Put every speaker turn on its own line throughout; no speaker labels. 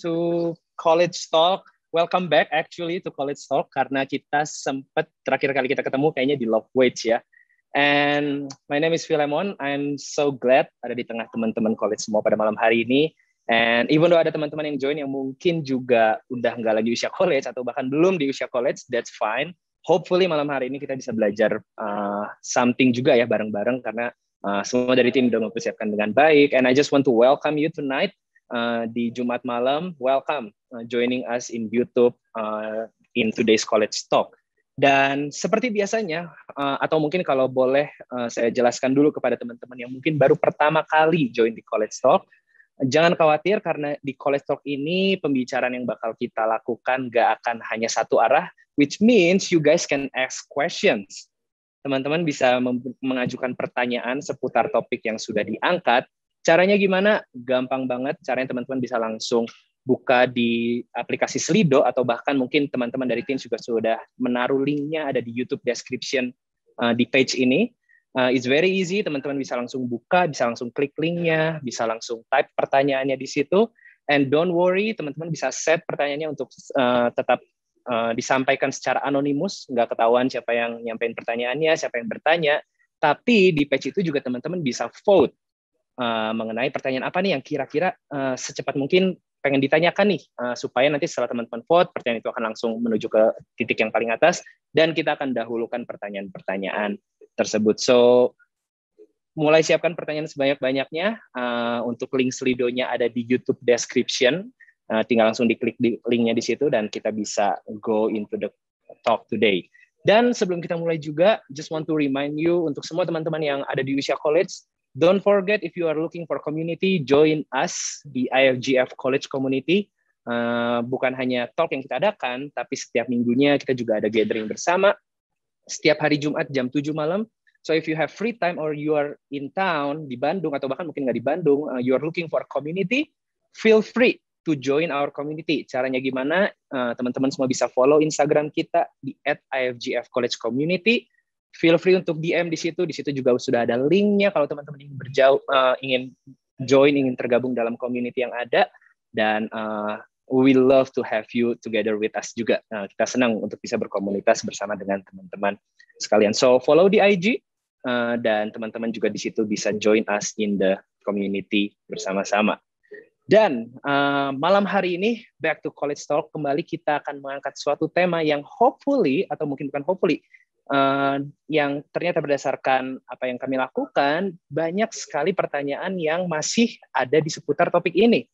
to College Talk. Welcome back actually to College Talk karena kita sempat terakhir kali kita ketemu kayaknya di Love Wage ya. And my name is Philemon. I'm so glad ada di tengah teman-teman college semua pada malam hari ini. And even though ada teman-teman yang join yang mungkin juga udah nggak lagi usia college atau bahkan belum di usia college, that's fine. Hopefully malam hari ini kita bisa belajar uh, something juga ya bareng-bareng karena uh, semua dari tim udah mempersiapkan dengan baik. And I just want to welcome you tonight uh, di Jumat malam. Welcome uh, joining us in YouTube uh, in today's College Talk. Dan seperti biasanya, uh, atau mungkin kalau boleh uh, saya jelaskan dulu kepada teman-teman yang mungkin baru pertama kali join di College Talk, jangan khawatir karena di College Talk ini pembicaraan yang bakal kita lakukan gak akan hanya satu arah, which means you guys can ask questions. Teman-teman bisa mengajukan pertanyaan seputar topik yang sudah diangkat Caranya gimana? Gampang banget. Caranya teman-teman bisa langsung buka di aplikasi Slido atau bahkan mungkin teman-teman dari tim juga sudah menaruh linknya ada di YouTube description uh, di page ini. Uh, it's very easy, teman-teman bisa langsung buka, bisa langsung klik linknya, bisa langsung type pertanyaannya di situ. And don't worry, teman-teman bisa set pertanyaannya untuk uh, tetap uh, disampaikan secara anonimus, nggak ketahuan siapa yang nyampein pertanyaannya, siapa yang bertanya. Tapi di page itu juga teman-teman bisa vote Eh, mengenai pertanyaan apa nih yang kira-kira uh, secepat mungkin pengen ditanyakan nih uh, supaya nanti setelah teman-teman vote pertanyaan itu akan langsung menuju ke titik yang paling atas dan kita akan dahulukan pertanyaan-pertanyaan tersebut. So mulai siapkan pertanyaan sebanyak-banyaknya uh, untuk link slidonya ada di YouTube description. Uh, tinggal langsung diklik di linknya di situ dan kita bisa go into the talk today. Dan sebelum kita mulai juga, just want to remind you untuk semua teman-teman yang ada di usia college, Don't forget if you are looking for community, join us di IFGF College Community. Uh, bukan hanya talk yang kita adakan, tapi setiap minggunya kita juga ada gathering bersama. Setiap hari Jumat jam 7 malam. So if you have free time or you are in town di Bandung atau bahkan mungkin nggak di Bandung, uh, you are looking for community, feel free to join our community. Caranya gimana? Eh, teman-teman uh, semua bisa follow Instagram kita di @ifgfcollegecommunity. College Community feel free untuk DM di situ. Di situ juga sudah ada linknya kalau teman-teman ingin berjau, uh, ingin join, ingin tergabung dalam community yang ada. Dan uh, we love to have you together with us juga. Uh, kita senang untuk bisa berkomunitas bersama dengan teman-teman sekalian. So follow di IG uh, eh, dan teman-teman juga di situ bisa join us in the community bersama-sama. Dan uh, malam hari ini back to college talk kembali kita akan mengangkat suatu tema yang hopefully atau mungkin bukan hopefully uh, yang ternyata berdasarkan apa yang kami lakukan banyak sekali pertanyaan yang masih ada di seputar topik ini,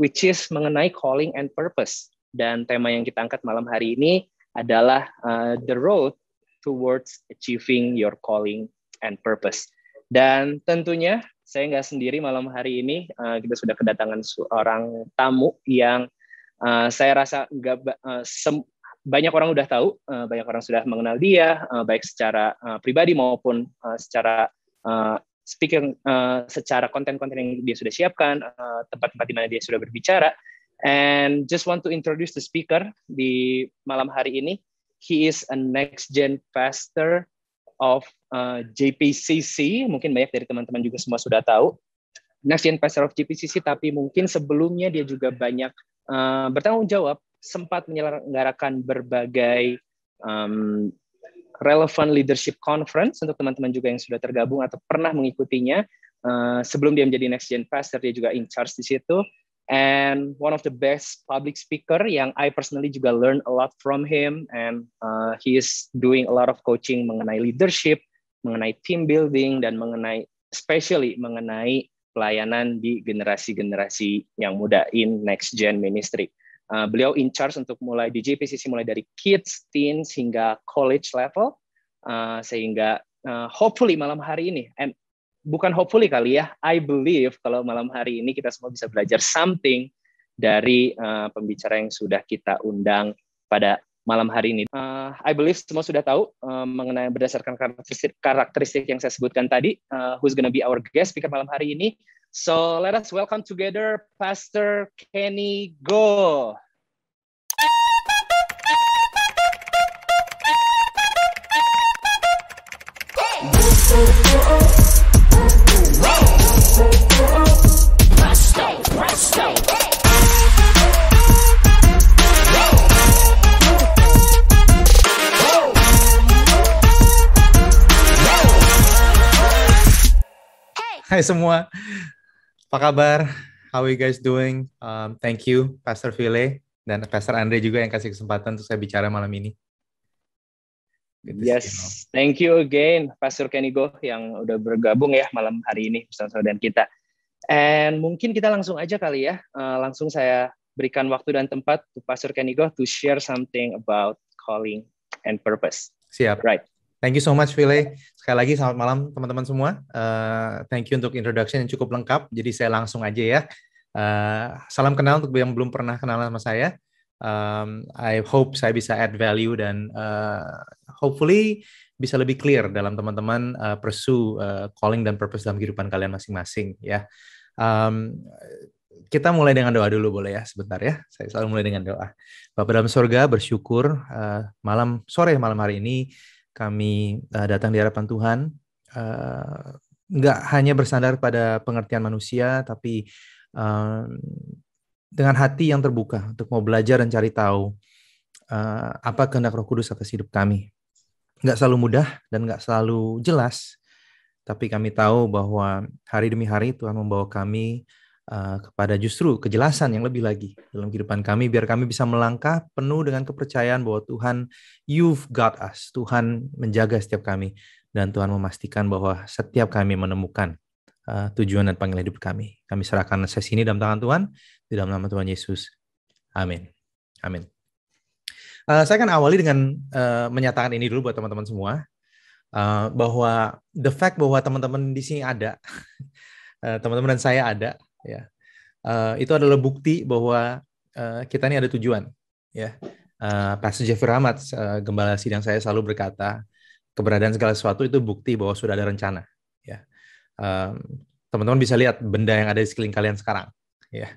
which is mengenai calling and purpose. Dan tema yang kita angkat malam hari ini adalah uh, the road towards achieving your calling and purpose. Dan tentunya saya nggak sendiri malam hari ini uh, kita sudah kedatangan seorang tamu yang uh, saya rasa nggak uh, banyak orang udah tahu, eh, banyak orang sudah mengenal dia, eh, baik secara eh, pribadi maupun secara speaker secara konten-konten yang dia sudah siapkan, tempat-tempat uh, di mana dia sudah berbicara. And just want to introduce the speaker di malam hari ini. He is a next gen pastor of JPCC. Mungkin banyak dari teman-teman juga semua sudah tahu. Next gen pastor of JPCC, tapi mungkin sebelumnya dia juga banyak uh, bertanggung jawab sempat menyelenggarakan berbagai um, relevant leadership conference untuk teman-teman juga yang sudah tergabung atau pernah mengikutinya. Uh, sebelum dia menjadi next gen pastor, dia juga in charge di situ. And one of the best public speaker yang I personally juga learn a lot from him. And uh, he is doing a lot of coaching mengenai leadership, mengenai team building, dan mengenai especially mengenai pelayanan di generasi-generasi yang muda in next gen ministry. Eh, beliau in charge untuk mulai di JPCC mulai dari kids, teens hingga college level uh, sehingga uh, hopefully malam hari ini and bukan hopefully kali ya I believe kalau malam hari ini kita semua bisa belajar something dari uh, pembicara yang sudah kita undang pada malam hari ini. Uh, I believe semua sudah tahu uh, mengenai berdasarkan karakteristik, karakteristik yang saya sebutkan tadi uh, who's gonna be our guest speaker malam hari ini So let us welcome together Pastor Kenny Go.
Hai semua, Apa kabar? How are you guys doing? Um, thank you, Pastor Vile dan Pastor Andre juga yang kasih kesempatan untuk saya bicara malam ini.
Yes, you thank you again Pastor Kenigo yang udah bergabung ya malam hari ini bersama saudara dan kita. And mungkin kita langsung aja kali ya, uh, langsung saya berikan waktu dan tempat to Pastor Kenigo to share something
about calling and purpose. Siap. Right. Thank you so much, Vile. Sekali lagi, selamat malam teman-teman semua. Uh, thank you untuk introduction yang cukup lengkap. Jadi saya langsung aja ya. Uh, salam kenal untuk yang belum pernah kenal sama saya. Um, I hope saya bisa add value dan uh, hopefully bisa lebih clear dalam teman-teman uh, pursue uh, calling dan purpose dalam kehidupan kalian masing-masing ya. Um, kita mulai dengan doa dulu boleh ya sebentar ya. Saya selalu mulai dengan doa. Bapak dalam surga bersyukur uh, malam sore malam hari ini kami uh, datang di hadapan Tuhan uh, hanya bersandar pada pengertian manusia tapi uh, dengan hati yang terbuka untuk mau belajar dan cari tahu uh, apa kehendak Roh Kudus atas hidup kami. Nggak selalu mudah dan nggak selalu jelas, tapi kami tahu bahwa hari demi hari Tuhan membawa kami Eh, kepada justru kejelasan yang lebih lagi dalam kehidupan kami biar kami bisa melangkah penuh dengan kepercayaan bahwa Tuhan you've got us. Tuhan menjaga setiap kami dan Tuhan memastikan bahwa setiap kami menemukan uh, tujuan dan panggilan hidup kami. Kami serahkan sesi ini dalam tangan Tuhan di dalam nama Tuhan Yesus. Amin. Amin. Uh, saya akan awali dengan uh, menyatakan ini dulu buat teman-teman semua uh, bahwa the fact bahwa teman-teman di sini ada, teman-teman uh, teman -teman dan saya ada, ya uh, itu adalah bukti bahwa uh, kita ini ada tujuan ya uh, Pastor Jeffrey Rahmat uh, gembala sidang saya selalu berkata keberadaan segala sesuatu itu bukti bahwa sudah ada rencana ya uh, teman-teman bisa lihat benda yang ada di sekeliling kalian sekarang ya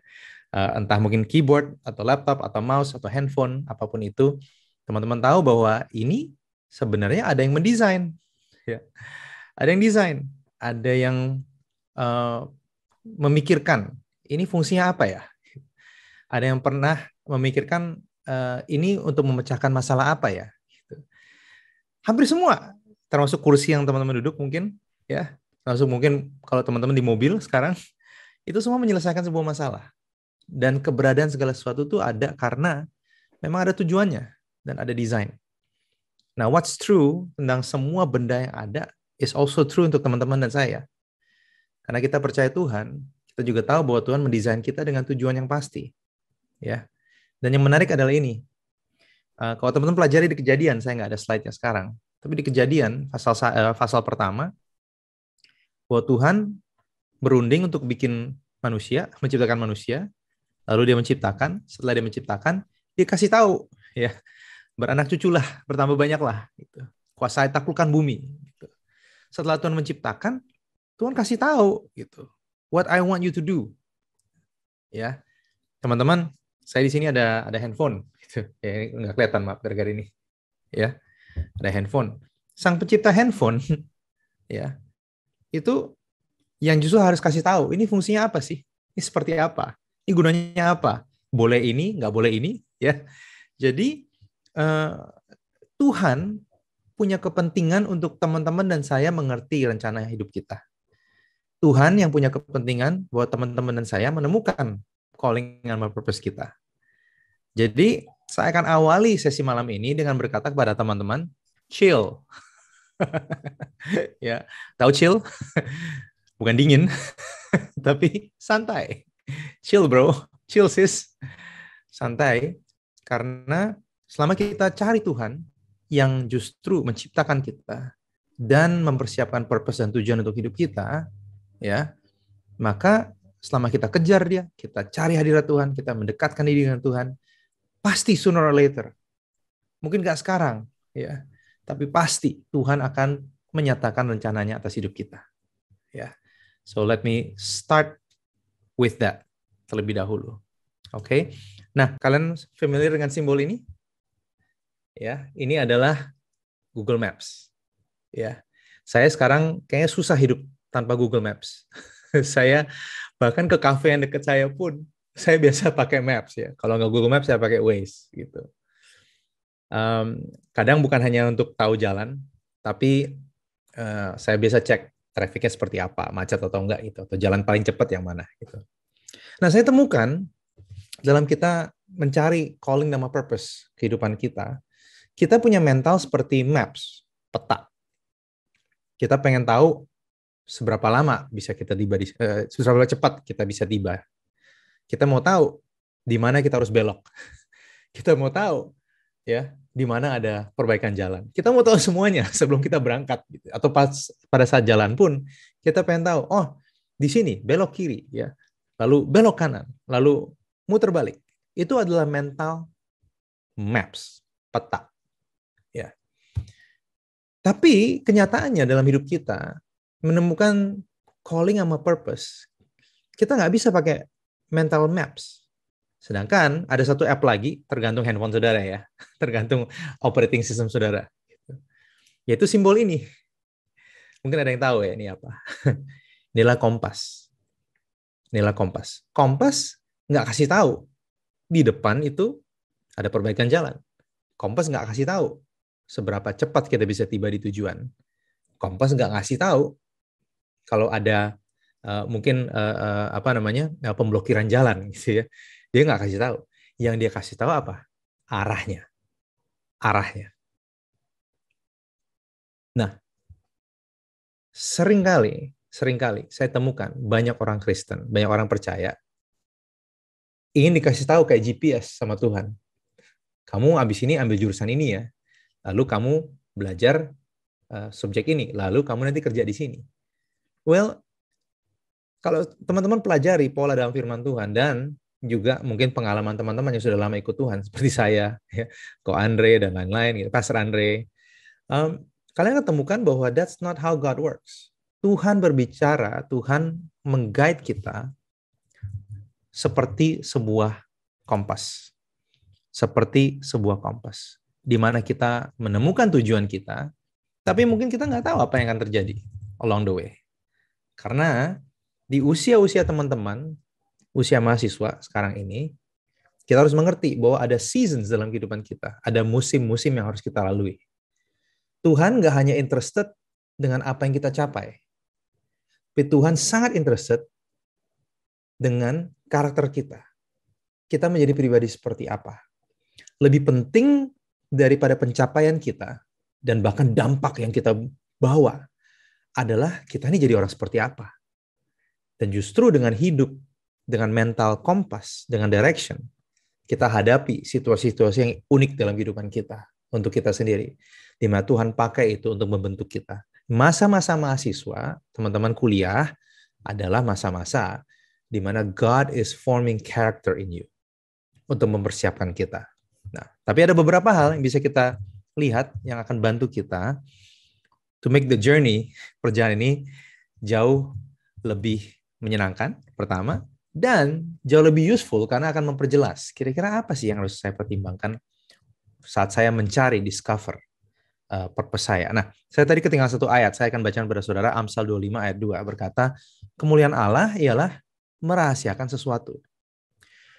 uh, entah mungkin keyboard atau laptop atau mouse atau handphone apapun itu teman-teman tahu bahwa ini sebenarnya ada yang mendesain ya ada yang desain ada yang uh, memikirkan ini fungsinya apa ya? Ada yang pernah memikirkan uh, ini untuk memecahkan masalah apa ya? Gitu. Hampir semua, termasuk kursi yang teman-teman duduk mungkin, ya, termasuk mungkin kalau teman-teman di mobil sekarang itu semua menyelesaikan sebuah masalah dan keberadaan segala sesuatu itu ada karena memang ada tujuannya dan ada desain. Nah, what's true tentang semua benda yang ada is also true untuk teman-teman dan saya. Karena kita percaya Tuhan, kita juga tahu bahwa Tuhan mendesain kita dengan tujuan yang pasti. Ya. Dan yang menarik adalah ini. Uh, kalau teman-teman pelajari di kejadian, saya nggak ada slide-nya sekarang. Tapi di kejadian, pasal, uh, pasal pertama, bahwa Tuhan berunding untuk bikin manusia, menciptakan manusia, lalu dia menciptakan, setelah dia menciptakan, dia kasih tahu, ya, beranak cuculah, bertambah banyaklah, gitu. kuasai taklukan bumi. Gitu. Setelah Tuhan menciptakan, Tuhan kasih tahu gitu. What I want you to do. Ya. Teman-teman, saya di sini ada ada handphone gitu. Ya, nggak kelihatan maaf gara-gara ini. Ya. Ada handphone. Sang pencipta handphone ya. Itu yang justru harus kasih tahu ini fungsinya apa sih? Ini seperti apa? Ini gunanya apa? Boleh ini, nggak boleh ini, ya. Jadi eh, Tuhan punya kepentingan untuk teman-teman dan saya mengerti rencana hidup kita. Tuhan yang punya kepentingan buat teman-teman dan saya menemukan calling dan purpose kita. Jadi saya akan awali sesi malam ini dengan berkata kepada teman-teman, chill. ya, tahu chill? Bukan dingin, tapi santai. Chill bro, chill sis. Santai, karena selama kita cari Tuhan yang justru menciptakan kita dan mempersiapkan purpose dan tujuan untuk hidup kita, ya maka selama kita kejar dia, kita cari hadirat Tuhan, kita mendekatkan diri dengan Tuhan, pasti sooner or later, mungkin nggak sekarang, ya, tapi pasti Tuhan akan menyatakan rencananya atas hidup kita. Ya, so let me start with that terlebih dahulu. Oke, okay? nah kalian familiar dengan simbol ini? Ya, ini adalah Google Maps. Ya, saya sekarang kayaknya susah hidup tanpa Google Maps. saya bahkan ke kafe yang dekat saya pun saya biasa pakai Maps ya. Kalau nggak Google Maps saya pakai Waze gitu. Um, kadang bukan hanya untuk tahu jalan, tapi uh, saya biasa cek trafiknya seperti apa, macet atau enggak gitu, atau jalan paling cepat yang mana gitu. Nah saya temukan dalam kita mencari calling nama purpose kehidupan kita, kita punya mental seperti maps, peta. Kita pengen tahu seberapa lama bisa kita tiba di uh, seberapa cepat kita bisa tiba. Kita mau tahu di mana kita harus belok. kita mau tahu ya di mana ada perbaikan jalan. Kita mau tahu semuanya sebelum kita berangkat gitu. atau pas pada saat jalan pun kita pengen tahu oh di sini belok kiri ya. Lalu belok kanan, lalu muter balik. Itu adalah mental maps, peta. Ya. Tapi kenyataannya dalam hidup kita menemukan calling sama purpose. Kita nggak bisa pakai mental maps. Sedangkan ada satu app lagi, tergantung handphone saudara ya, tergantung operating system saudara. Yaitu simbol ini. Mungkin ada yang tahu ya ini apa. Inilah kompas. Inilah kompas. Kompas nggak kasih tahu. Di depan itu ada perbaikan jalan. Kompas nggak kasih tahu seberapa cepat kita bisa tiba di tujuan. Kompas nggak ngasih tahu kalau ada uh, mungkin uh, uh, apa namanya uh, pemblokiran jalan gitu ya dia nggak kasih tahu yang dia kasih tahu apa arahnya arahnya nah seringkali seringkali saya temukan banyak orang Kristen banyak orang percaya ingin dikasih tahu kayak GPS sama Tuhan kamu abis ini ambil jurusan ini ya lalu kamu belajar uh, subjek ini lalu kamu nanti kerja di sini Well, kalau teman-teman pelajari pola dalam firman Tuhan dan juga mungkin pengalaman teman-teman yang sudah lama ikut Tuhan seperti saya, ya, Ko Andre dan lain-lain, gitu, Pastor Andre, um, kalian ketemukan bahwa that's not how God works. Tuhan berbicara, Tuhan menggait kita seperti sebuah kompas, seperti sebuah kompas, di mana kita menemukan tujuan kita, tapi mungkin kita nggak tahu apa yang akan terjadi along the way. Karena di usia-usia teman-teman, usia mahasiswa sekarang ini, kita harus mengerti bahwa ada seasons dalam kehidupan kita, ada musim-musim yang harus kita lalui. Tuhan gak hanya interested dengan apa yang kita capai, tapi Tuhan sangat interested dengan karakter kita. Kita menjadi pribadi seperti apa. Lebih penting daripada pencapaian kita dan bahkan dampak yang kita bawa adalah kita ini jadi orang seperti apa. Dan justru dengan hidup, dengan mental kompas, dengan direction, kita hadapi situasi-situasi yang unik dalam kehidupan kita untuk kita sendiri. Di mana Tuhan pakai itu untuk membentuk kita. Masa-masa mahasiswa, teman-teman kuliah adalah masa-masa di mana God is forming character in you untuk mempersiapkan kita. Nah, tapi ada beberapa hal yang bisa kita lihat yang akan bantu kita to make the journey perjalanan ini jauh lebih menyenangkan pertama dan jauh lebih useful karena akan memperjelas kira-kira apa sih yang harus saya pertimbangkan saat saya mencari discover uh, purpose saya. Nah, saya tadi ketinggalan satu ayat, saya akan bacakan pada saudara Amsal 25 ayat 2 berkata, kemuliaan Allah ialah merahasiakan sesuatu.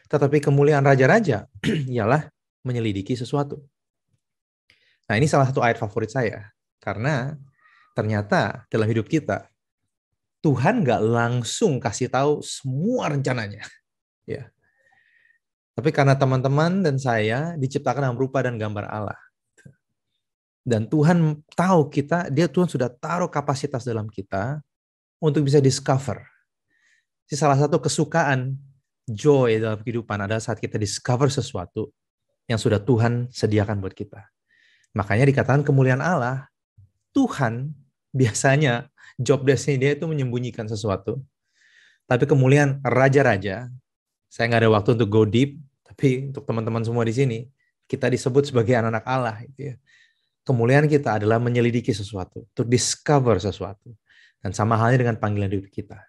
Tetapi kemuliaan raja-raja ialah menyelidiki sesuatu. Nah, ini salah satu ayat favorit saya karena Ternyata dalam hidup kita, Tuhan nggak langsung kasih tahu semua rencananya. Ya. Tapi karena teman-teman dan saya diciptakan dalam rupa dan gambar Allah. Dan Tuhan tahu kita, dia Tuhan sudah taruh kapasitas dalam kita untuk bisa discover. Si salah satu kesukaan joy dalam kehidupan adalah saat kita discover sesuatu yang sudah Tuhan sediakan buat kita. Makanya dikatakan kemuliaan Allah, Tuhan biasanya job desknya dia itu menyembunyikan sesuatu. Tapi kemuliaan raja-raja, saya nggak ada waktu untuk go deep, tapi untuk teman-teman semua di sini, kita disebut sebagai anak-anak Allah. Gitu ya. Kemuliaan kita adalah menyelidiki sesuatu, to discover sesuatu. Dan sama halnya dengan panggilan hidup kita.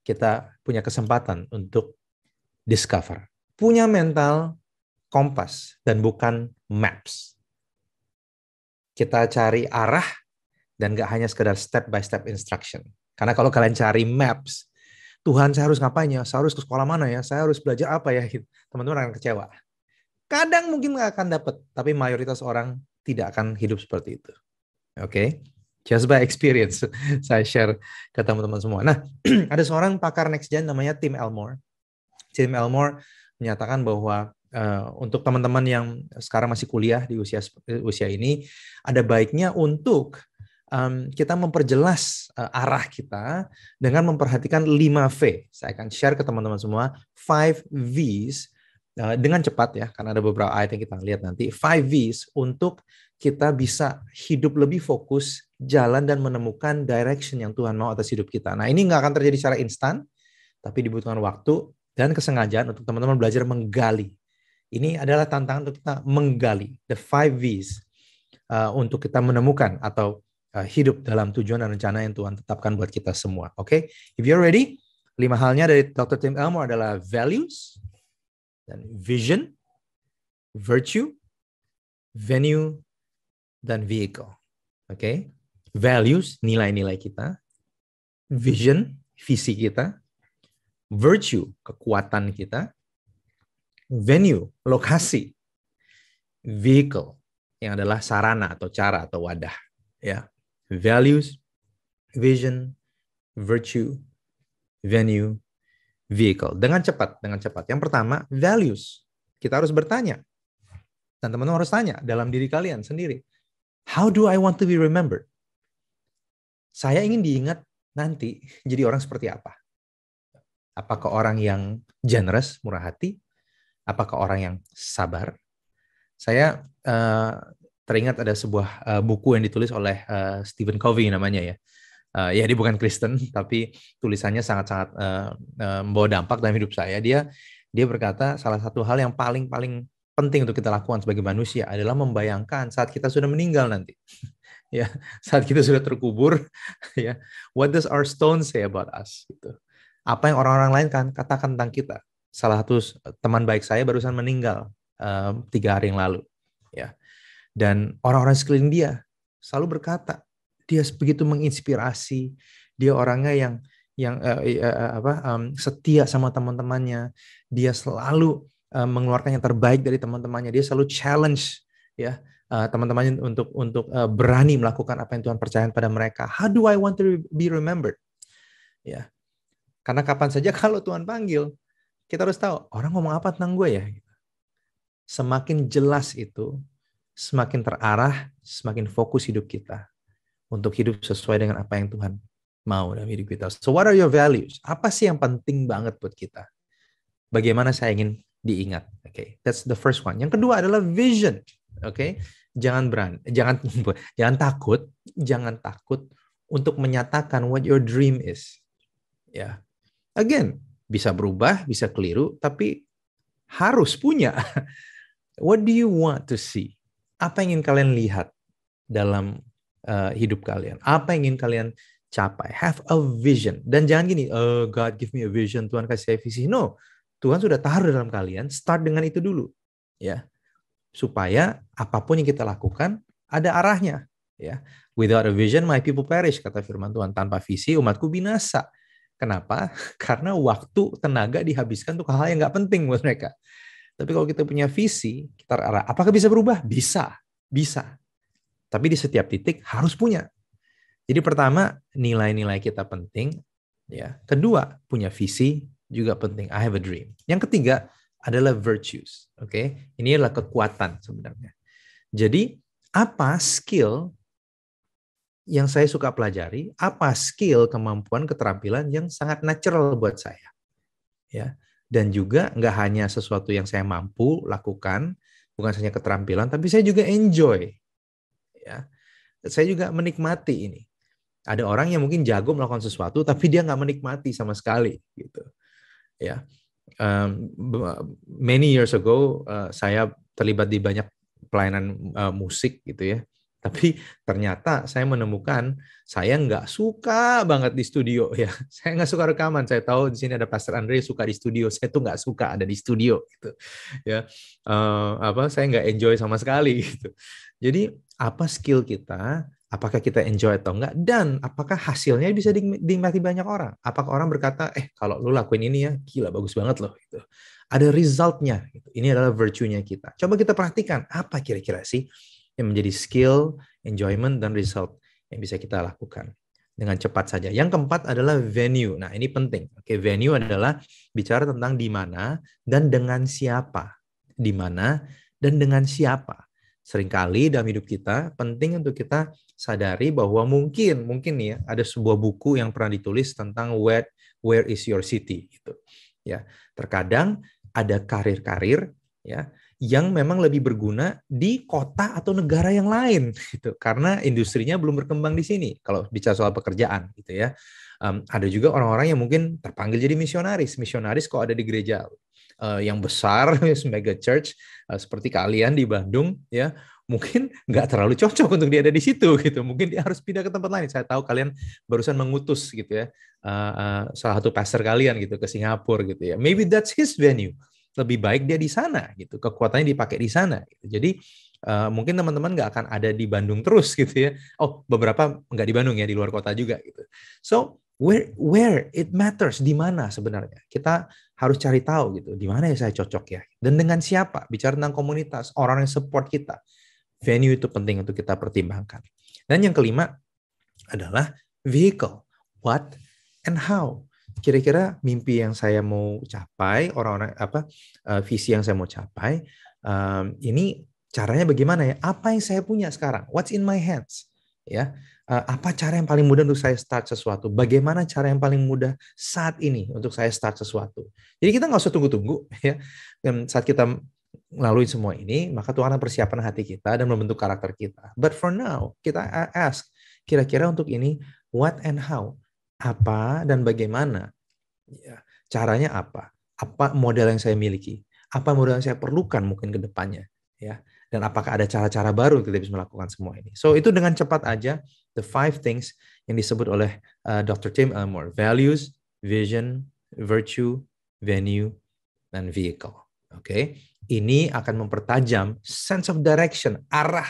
Kita punya kesempatan untuk discover. Punya mental kompas dan bukan maps. Kita cari arah dan gak hanya sekedar step by step instruction. Karena kalau kalian cari maps, Tuhan saya harus ngapain ya? Saya harus ke sekolah mana ya? Saya harus belajar apa ya? Gitu. Teman-teman akan kecewa. Kadang mungkin gak akan dapet, tapi mayoritas orang tidak akan hidup seperti itu. Oke, okay? just by experience saya share ke teman-teman semua. Nah, ada seorang pakar next gen namanya Tim Elmore. Tim Elmore menyatakan bahwa uh, untuk teman-teman yang sekarang masih kuliah di usia usia ini, ada baiknya untuk um, kita memperjelas uh, arah kita dengan memperhatikan 5V. Saya akan share ke teman-teman semua 5 Vs uh, dengan cepat ya karena ada beberapa ayat yang kita lihat nanti. 5 Vs untuk kita bisa hidup lebih fokus, jalan dan menemukan direction yang Tuhan mau atas hidup kita. Nah, ini nggak akan terjadi secara instan, tapi dibutuhkan waktu dan kesengajaan untuk teman-teman belajar menggali. Ini adalah tantangan untuk kita menggali the five V's uh, untuk kita menemukan atau Eh, hidup dalam tujuan dan rencana yang Tuhan tetapkan buat kita semua. Oke, okay? if you're ready, lima halnya dari Dr. Tim Elmore adalah values, dan vision, virtue, venue, dan vehicle. Oke, okay? values nilai-nilai kita, vision visi kita, virtue kekuatan kita, venue lokasi, vehicle yang adalah sarana atau cara atau wadah. Ya, values, vision, virtue, venue, vehicle. Dengan cepat, dengan cepat. Yang pertama, values. Kita harus bertanya. Dan teman-teman harus tanya dalam diri kalian sendiri. How do I want to be remembered? Saya ingin diingat nanti jadi orang seperti apa? Apakah orang yang generous, murah hati? Apakah orang yang sabar? Saya uh, teringat ada sebuah uh, buku yang ditulis oleh uh, Stephen Covey namanya ya. Uh, ya dia bukan Kristen tapi tulisannya sangat-sangat uh, uh, membawa dampak dalam hidup saya. Dia dia berkata salah satu hal yang paling paling penting untuk kita lakukan sebagai manusia adalah membayangkan saat kita sudah meninggal nanti. ya, saat kita sudah terkubur, ya. What does our stone say about us gitu. Apa yang orang-orang lain kan katakan tentang kita. Salah satu teman baik saya barusan meninggal uh, tiga hari yang lalu. Ya, dan orang-orang sekeliling dia selalu berkata, dia begitu menginspirasi, dia orangnya yang yang uh, uh, apa um, setia sama teman-temannya, dia selalu uh, mengeluarkan yang terbaik dari teman-temannya, dia selalu challenge ya uh, teman-temannya untuk untuk uh, berani melakukan apa yang Tuhan percayakan pada mereka. How do I want to be remembered? Ya. Karena kapan saja kalau Tuhan panggil, kita harus tahu orang ngomong apa tentang gue ya. Semakin jelas itu, semakin terarah, semakin fokus hidup kita untuk hidup sesuai dengan apa yang Tuhan mau dalam hidup kita. So what are your values? Apa sih yang penting banget buat kita? Bagaimana saya ingin diingat? Oke, okay, that's the first one. Yang kedua adalah vision. Oke, okay? jangan berani, jangan jangan takut, jangan takut untuk menyatakan what your dream is. Ya, yeah. again bisa berubah, bisa keliru, tapi harus punya. What do you want to see? Apa yang ingin kalian lihat dalam uh, hidup kalian? Apa yang ingin kalian capai? Have a vision. Dan jangan gini, oh, God give me a vision, Tuhan kasih saya visi. No, Tuhan sudah taruh dalam kalian. Start dengan itu dulu, ya, supaya apapun yang kita lakukan ada arahnya, ya. Without a vision, my people perish, kata Firman Tuhan. Tanpa visi, umatku binasa. Kenapa? Karena waktu, tenaga dihabiskan untuk hal-hal yang nggak penting buat mereka. Tapi kalau kita punya visi, kita arah. Apakah bisa berubah? Bisa, bisa. Tapi di setiap titik harus punya. Jadi pertama nilai-nilai kita penting, ya. Kedua punya visi juga penting. I have a dream. Yang ketiga adalah virtues. Oke, okay? ini adalah kekuatan sebenarnya. Jadi apa skill yang saya suka pelajari? Apa skill, kemampuan, keterampilan yang sangat natural buat saya? Ya, dan juga nggak hanya sesuatu yang saya mampu lakukan bukan hanya keterampilan tapi saya juga enjoy ya saya juga menikmati ini ada orang yang mungkin jago melakukan sesuatu tapi dia nggak menikmati sama sekali gitu ya um, many years ago uh, saya terlibat di banyak pelayanan uh, musik gitu ya tapi ternyata saya menemukan saya nggak suka banget di studio ya. Saya nggak suka rekaman. Saya tahu di sini ada Pastor Andre suka di studio. Saya tuh nggak suka ada di studio gitu. Ya uh, apa? Saya nggak enjoy sama sekali gitu. Jadi apa skill kita? Apakah kita enjoy atau enggak? Dan apakah hasilnya bisa dinikmati banyak orang? Apakah orang berkata, eh kalau lu lakuin ini ya, gila bagus banget loh. Gitu. Ada resultnya. Gitu. Ini adalah virtue nya kita. Coba kita perhatikan, apa kira-kira sih yang menjadi skill, enjoyment, dan result yang bisa kita lakukan dengan cepat saja. Yang keempat adalah venue. Nah, ini penting. Oke, venue adalah bicara tentang di mana dan dengan siapa. Di mana dan dengan siapa. Seringkali dalam hidup kita penting untuk kita sadari bahwa mungkin mungkin ya ada sebuah buku yang pernah ditulis tentang where where is your city gitu. Ya, terkadang ada karir-karir ya yang memang lebih berguna di kota atau negara yang lain gitu karena industrinya belum berkembang di sini kalau bicara soal pekerjaan gitu ya um, ada juga orang-orang yang mungkin terpanggil jadi misionaris misionaris kok ada di gereja uh, yang besar mega church uh, seperti kalian di Bandung ya mungkin nggak terlalu cocok untuk dia ada di situ gitu mungkin dia harus pindah ke tempat lain saya tahu kalian barusan mengutus gitu ya uh, uh, salah satu pastor kalian gitu ke Singapura gitu ya maybe that's his venue lebih baik dia di sana gitu kekuatannya dipakai di sana gitu. jadi uh, mungkin teman-teman nggak akan ada di Bandung terus gitu ya oh beberapa nggak di Bandung ya di luar kota juga gitu so where where it matters di mana sebenarnya kita harus cari tahu gitu di mana ya saya cocok ya dan dengan siapa bicara tentang komunitas orang yang support kita venue itu penting untuk kita pertimbangkan dan yang kelima adalah vehicle what and how kira-kira mimpi yang saya mau capai, orang-orang apa eh, visi yang saya mau capai, eh, ini caranya bagaimana ya? Apa yang saya punya sekarang? What's in my hands? Ya, eh, apa cara yang paling mudah untuk saya start sesuatu? Bagaimana cara yang paling mudah saat ini untuk saya start sesuatu? Jadi kita nggak usah tunggu-tunggu ya. Dan saat kita melalui semua ini, maka Tuhan akan persiapan hati kita dan membentuk karakter kita. But for now, kita ask kira-kira untuk ini what and how? apa dan bagaimana. Ya, caranya apa? Apa model yang saya miliki? Apa model yang saya perlukan mungkin ke depannya? Ya, dan apakah ada cara-cara baru kita bisa melakukan semua ini? So itu dengan cepat aja the five things yang disebut oleh uh, Dr. Tim Elmore: values, vision, virtue, venue, dan vehicle. Oke, okay? ini akan mempertajam sense of direction, arah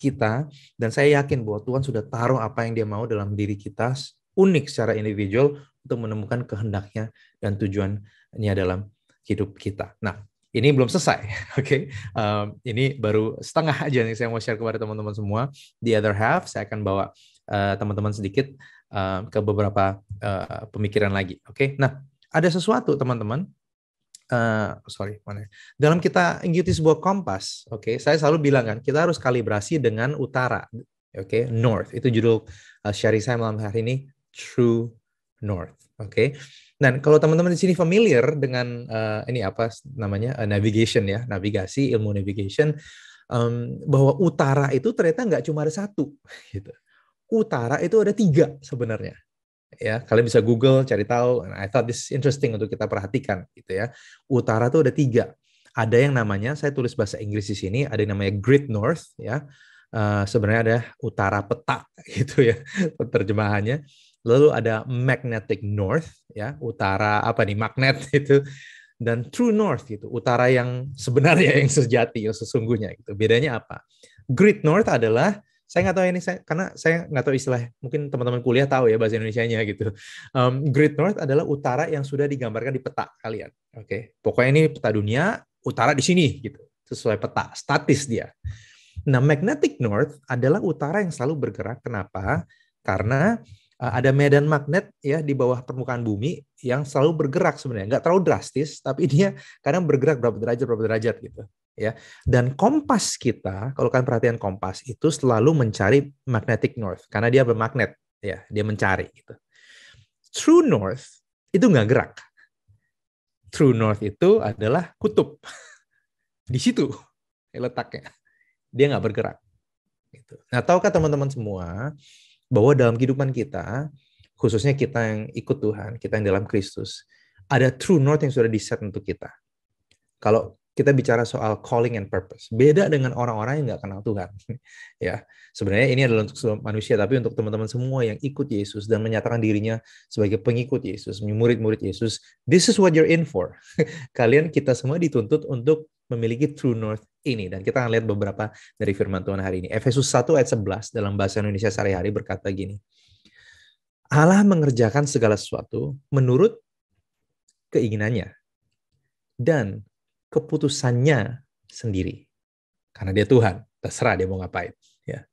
kita, dan saya yakin bahwa Tuhan sudah taruh apa yang Dia mau dalam diri kita unik secara individual untuk menemukan kehendaknya dan tujuannya dalam hidup kita. Nah, ini belum selesai, oke? Okay? Um, ini baru setengah aja nih saya mau share kepada teman-teman semua. The other half saya akan bawa eh, teman-teman uh, sedikit uh, ke beberapa uh, pemikiran lagi, oke? Okay? Nah, ada sesuatu teman-teman Uh, sorry mana ya? dalam kita mengikuti sebuah kompas oke okay, saya selalu bilang kan kita harus kalibrasi dengan utara oke okay, north itu judul uh, syari saya malam hari ini true north. Oke. Okay? Dan kalau teman-teman di sini familiar dengan uh, ini apa namanya uh, navigation ya, navigasi ilmu navigation, um, bahwa utara itu ternyata nggak cuma ada satu, gitu. Utara itu ada tiga sebenarnya. Ya, kalian bisa Google cari tahu. And nah, I thought this interesting untuk kita perhatikan, gitu ya. Utara itu ada tiga. Ada yang namanya, saya tulis bahasa Inggris di sini, ada yang namanya Great North, ya. Uh, sebenarnya ada utara peta gitu ya terjemahannya Lalu ada magnetic north ya, utara apa nih magnet itu dan true north gitu, utara yang sebenarnya yang sejati yang sesungguhnya gitu. Bedanya apa? Great north adalah saya nggak tahu ini saya, karena saya nggak tahu istilah mungkin teman-teman kuliah tahu ya bahasa Indonesia-nya gitu. Um, Great North adalah utara yang sudah digambarkan di peta kalian. Oke, okay? pokoknya ini peta dunia, utara di sini gitu sesuai peta statis dia. Nah, magnetic north adalah utara yang selalu bergerak. Kenapa? Karena Eh, ada medan magnet ya di bawah permukaan bumi yang selalu bergerak sebenarnya nggak terlalu drastis tapi dia kadang bergerak berapa derajat berapa derajat gitu ya dan kompas kita kalau kalian perhatian kompas itu selalu mencari magnetic north karena dia bermagnet ya dia mencari gitu true north itu nggak gerak true north itu adalah kutub di situ letaknya dia nggak bergerak gitu. nah tahukah teman-teman semua bahwa dalam kehidupan kita, khususnya kita yang ikut Tuhan, kita yang dalam Kristus, ada true north yang sudah diset untuk kita. Kalau kita bicara soal calling and purpose. Beda dengan orang-orang yang nggak kenal Tuhan. ya, sebenarnya ini adalah untuk manusia, tapi untuk teman-teman semua yang ikut Yesus dan menyatakan dirinya sebagai pengikut Yesus, murid-murid Yesus, this is what you're in for. Kalian kita semua dituntut untuk memiliki true north ini dan kita akan lihat beberapa dari firman Tuhan hari ini. Efesus 1 ayat 11 dalam bahasa Indonesia sehari-hari berkata gini. Allah mengerjakan segala sesuatu menurut keinginannya dan keputusannya sendiri. Karena dia Tuhan, terserah dia mau ngapain, ya.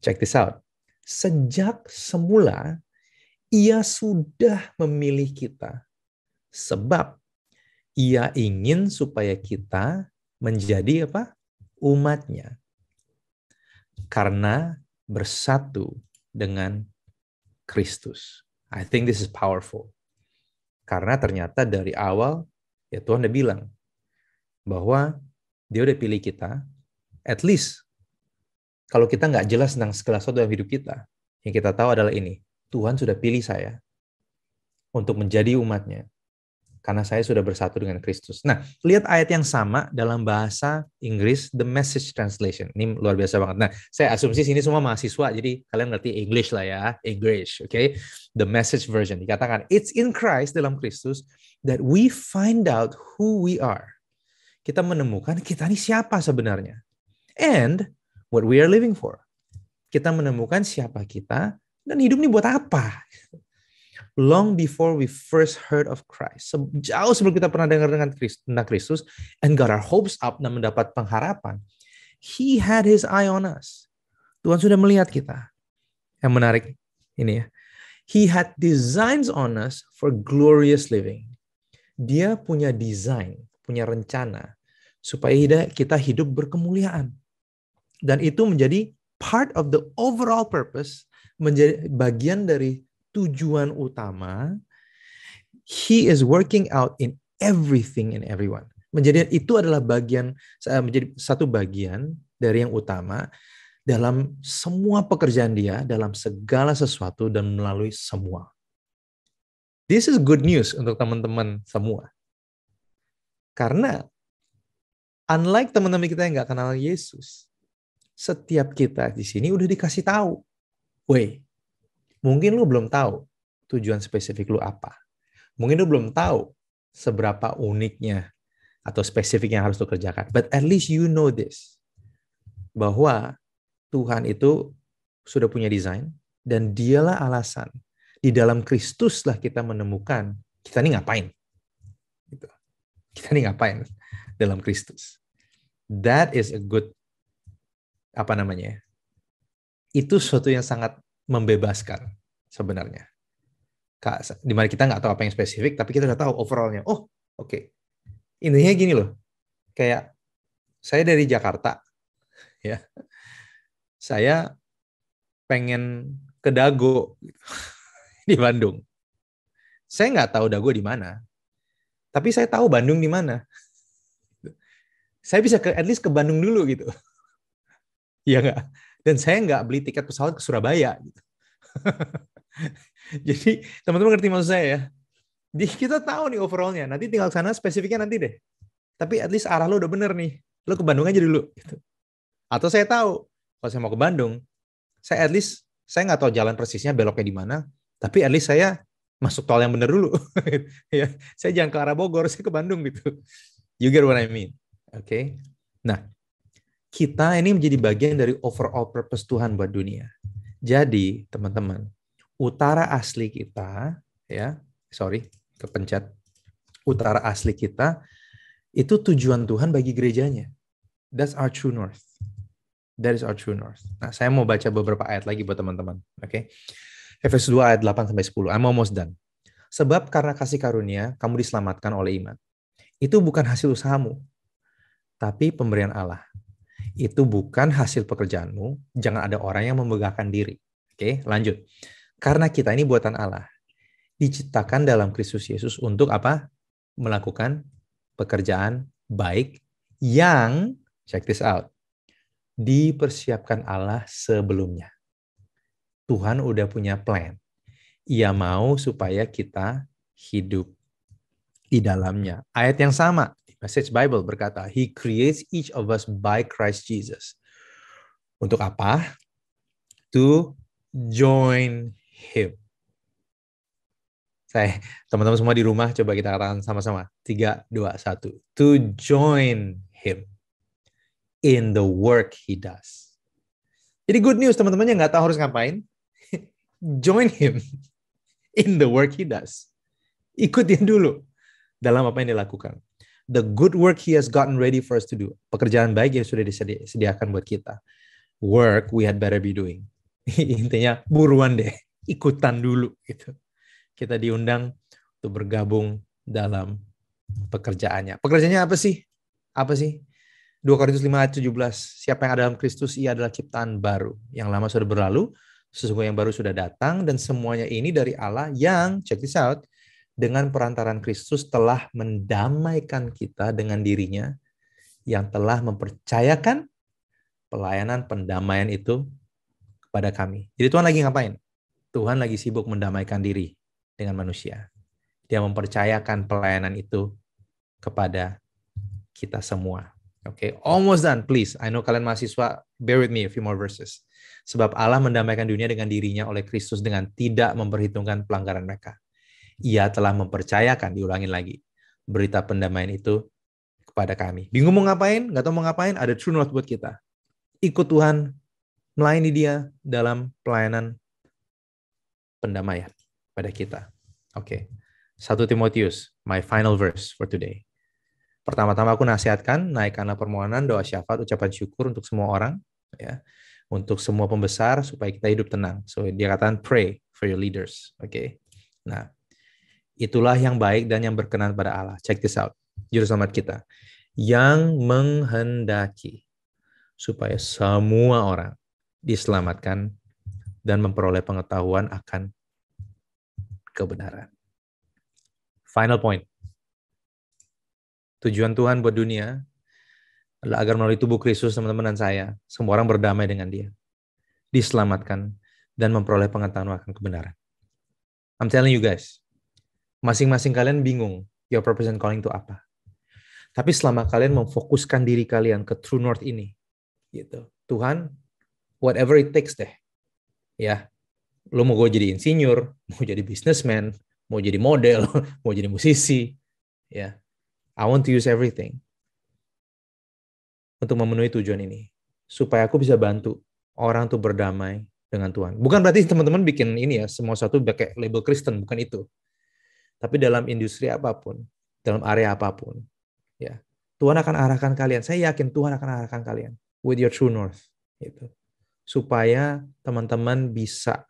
Check this out. Sejak semula ia sudah memilih kita sebab ia ingin supaya kita menjadi apa? umatnya. Karena bersatu dengan Kristus. I think this is powerful. Karena ternyata dari awal ya Tuhan udah bilang bahwa dia udah pilih kita, at least kalau kita nggak jelas tentang segala sesuatu dalam hidup kita, yang kita tahu adalah ini, Tuhan sudah pilih saya untuk menjadi umatnya karena saya sudah bersatu dengan Kristus. Nah, lihat ayat yang sama dalam bahasa Inggris, The Message Translation. Ini luar biasa banget. Nah, saya asumsi sini semua mahasiswa, jadi kalian ngerti English lah ya, English, oke? Okay? The Message Version dikatakan, it's in Christ dalam Kristus that we find out who we are. Kita menemukan kita ini siapa sebenarnya, and what we are living for. Kita menemukan siapa kita dan hidup ini buat apa long before we first heard of Christ. So, jauh sebelum kita pernah dengar dengan Christ, tentang Kristus and got our hopes up dan mendapat pengharapan, he had his eye on us. Tuhan sudah melihat kita. Yang menarik ini ya. He had designs on us for glorious living. Dia punya desain, punya rencana supaya kita hidup berkemuliaan. Dan itu menjadi part of the overall purpose menjadi bagian dari tujuan utama, he is working out in everything and everyone. Menjadi itu adalah bagian menjadi satu bagian dari yang utama dalam semua pekerjaan dia, dalam segala sesuatu dan melalui semua. This is good news untuk teman-teman semua. Karena unlike teman-teman kita yang nggak kenal Yesus, setiap kita di sini udah dikasih tahu, Wait, Mungkin lu belum tahu tujuan spesifik lu apa. Mungkin lu belum tahu seberapa uniknya atau spesifik yang harus lu kerjakan. But at least you know this. Bahwa Tuhan itu sudah punya desain dan dialah alasan. Di dalam Kristuslah kita menemukan kita ini ngapain. Gitu. Kita ini ngapain dalam Kristus. That is a good apa namanya? Ya? Itu sesuatu yang sangat membebaskan sebenarnya. Dimana kita nggak tahu apa yang spesifik, tapi kita udah tahu overallnya. Oh, oke. Okay. Intinya gini loh, kayak saya dari Jakarta, ya, saya pengen ke Dago di Bandung. Saya nggak tahu Dago di mana, tapi saya tahu Bandung di mana. Saya bisa ke at least ke Bandung dulu gitu. Iya nggak? dan saya nggak beli tiket pesawat ke Surabaya gitu. Jadi teman-teman ngerti maksud saya ya. Di, kita tahu nih overallnya. Nanti tinggal sana spesifiknya nanti deh. Tapi at least arah lo udah bener nih. Lo ke Bandung aja dulu. Gitu. Atau saya tahu kalau saya mau ke Bandung, saya at least saya nggak tahu jalan persisnya beloknya di mana. Tapi at least saya masuk tol yang bener dulu. ya, saya jangan ke arah Bogor, saya ke Bandung gitu. You get what I mean? Oke. Okay? Nah, kita ini menjadi bagian dari overall purpose Tuhan buat dunia. Jadi, teman-teman, utara asli kita, ya, sorry, kepencet. Utara asli kita itu tujuan Tuhan bagi gerejanya. That's our true north. That is our true north. Nah, saya mau baca beberapa ayat lagi buat teman-teman. Oke. Okay? Efesus 2 ayat 8 sampai 10. I'm almost done. Sebab karena kasih karunia kamu diselamatkan oleh iman. Itu bukan hasil usahamu, tapi pemberian Allah itu bukan hasil pekerjaanmu. Jangan ada orang yang memegahkan diri. Oke, lanjut. Karena kita ini buatan Allah. Diciptakan dalam Kristus Yesus untuk apa? Melakukan pekerjaan baik yang, check this out, dipersiapkan Allah sebelumnya. Tuhan udah punya plan. Ia mau supaya kita hidup di dalamnya. Ayat yang sama, Message Bible berkata, He creates each of us by Christ Jesus. Untuk apa? To join Him. Saya, teman-teman semua di rumah, coba kita katakan sama-sama. Tiga, dua, satu. To join Him in the work He does. Jadi good news teman-teman yang nggak tahu harus ngapain, join Him in the work He does. Ikutin dulu dalam apa yang dilakukan the good work he has gotten ready for us to do. Pekerjaan baik yang sudah disediakan buat kita. Work we had better be doing. Intinya buruan deh, ikutan dulu gitu. Kita diundang untuk bergabung dalam pekerjaannya. Pekerjaannya apa sih? Apa sih? 2 Korintus 5 ayat 17. Siapa yang ada dalam Kristus, ia adalah ciptaan baru. Yang lama sudah berlalu, sesungguhnya yang baru sudah datang dan semuanya ini dari Allah yang check this out dengan perantaran Kristus telah mendamaikan kita dengan dirinya yang telah mempercayakan pelayanan pendamaian itu kepada kami. Jadi Tuhan lagi ngapain? Tuhan lagi sibuk mendamaikan diri dengan manusia. Dia mempercayakan pelayanan itu kepada kita semua. Oke, okay? almost done, please. I know kalian mahasiswa, bear with me a few more verses. Sebab Allah mendamaikan dunia dengan dirinya oleh Kristus dengan tidak memperhitungkan pelanggaran mereka ia telah mempercayakan, diulangin lagi, berita pendamaian itu kepada kami. Bingung mau ngapain, Gak tau mau ngapain, ada true north buat kita. Ikut Tuhan, melayani dia dalam pelayanan pendamaian pada kita. Oke, okay. 1 Timotius, my final verse for today. Pertama-tama aku nasihatkan, naikkanlah permohonan, doa syafaat, ucapan syukur untuk semua orang. ya untuk semua pembesar supaya kita hidup tenang. So dia katakan pray for your leaders. Oke. Okay. Nah, Itulah yang baik dan yang berkenan pada Allah. Check this out. Juru selamat kita. Yang menghendaki supaya semua orang diselamatkan dan memperoleh pengetahuan akan kebenaran. Final point. Tujuan Tuhan buat dunia adalah agar melalui tubuh Kristus teman-teman dan saya, semua orang berdamai dengan dia. Diselamatkan dan memperoleh pengetahuan akan kebenaran. I'm telling you guys, Masing-masing kalian bingung your purpose and calling itu apa. Tapi selama kalian memfokuskan diri kalian ke true north ini, gitu. Tuhan, whatever it takes deh. Ya, lu mau gue jadi insinyur, mau jadi businessman, mau jadi model, mau jadi musisi, ya. I want to use everything untuk memenuhi tujuan ini supaya aku bisa bantu orang tuh berdamai dengan Tuhan. Bukan berarti teman-teman bikin ini ya semua satu pakai label Kristen, bukan itu tapi dalam industri apapun, dalam area apapun, ya Tuhan akan arahkan kalian. Saya yakin Tuhan akan arahkan kalian with your true north, gitu. supaya teman-teman bisa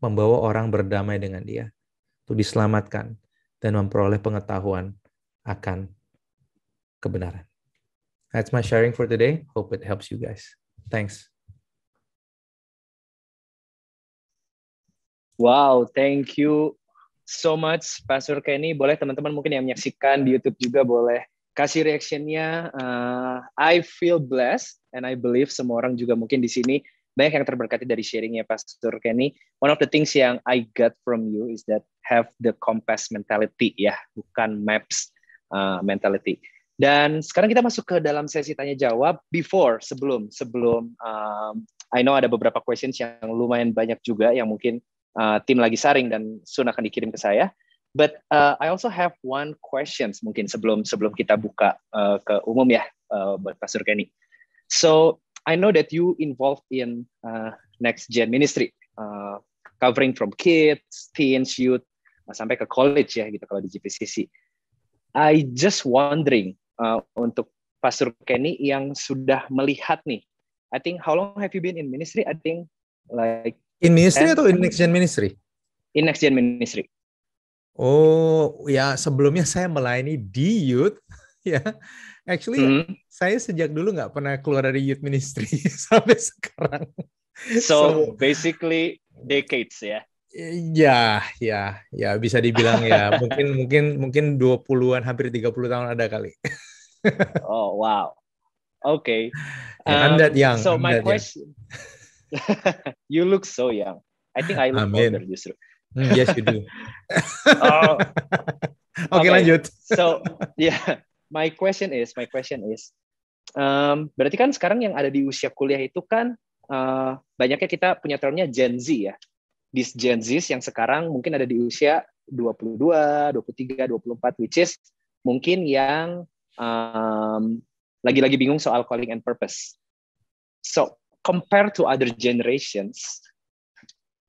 membawa orang berdamai dengan Dia untuk diselamatkan dan memperoleh pengetahuan akan kebenaran. That's my sharing for today. Hope it helps you guys. Thanks.
Wow, thank you so much Pak Surkeni. Boleh teman-teman mungkin yang menyaksikan di YouTube juga boleh kasih reactionnya. Uh, I feel blessed and I believe semua orang juga mungkin di sini banyak yang terberkati dari sharingnya Pak Surkeni. One of the things yang I got from you is that have the compass mentality ya, bukan maps uh, mentality. Dan sekarang kita masuk ke dalam sesi tanya jawab before sebelum sebelum um, I know ada beberapa questions yang lumayan banyak juga yang mungkin uh, tim lagi saring dan soon akan dikirim ke saya. But uh, I also have one questions mungkin sebelum sebelum kita buka uh, ke umum ya uh, buat Pastor Kenny. So I know that you involved in uh, next gen ministry, uh, covering from kids, teens, youth, uh, sampai ke college ya gitu kalau di GPCC. I just wondering uh, untuk Pastor Kenny yang sudah melihat nih. I think how long have you been in ministry? I think like
In ministry And, atau in next gen ministry?
In next gen ministry.
Oh ya sebelumnya saya melayani di youth ya. Actually -hmm. saya sejak dulu nggak pernah keluar dari youth ministry sampai sekarang. So, so
basically decades ya. Yeah.
Ya, ya, ya bisa dibilang ya. mungkin mungkin mungkin 20-an hampir 30 tahun ada kali.
oh, wow. Okay. Yeah, um, I'm that um, young. So I'm my question you look so young. I think I look Amen. older justru.
Mm, yes, you do.
oh, Oke okay, okay, lanjut. So, yeah, my question is, my question is, um, berarti kan sekarang yang ada di usia kuliah itu kan uh, banyaknya kita punya termnya Gen Z ya. This Gen Z yang sekarang mungkin ada di usia 22, 23, 24, which is mungkin yang lagi um, lagi-lagi bingung soal calling and purpose. So, compare to other generations,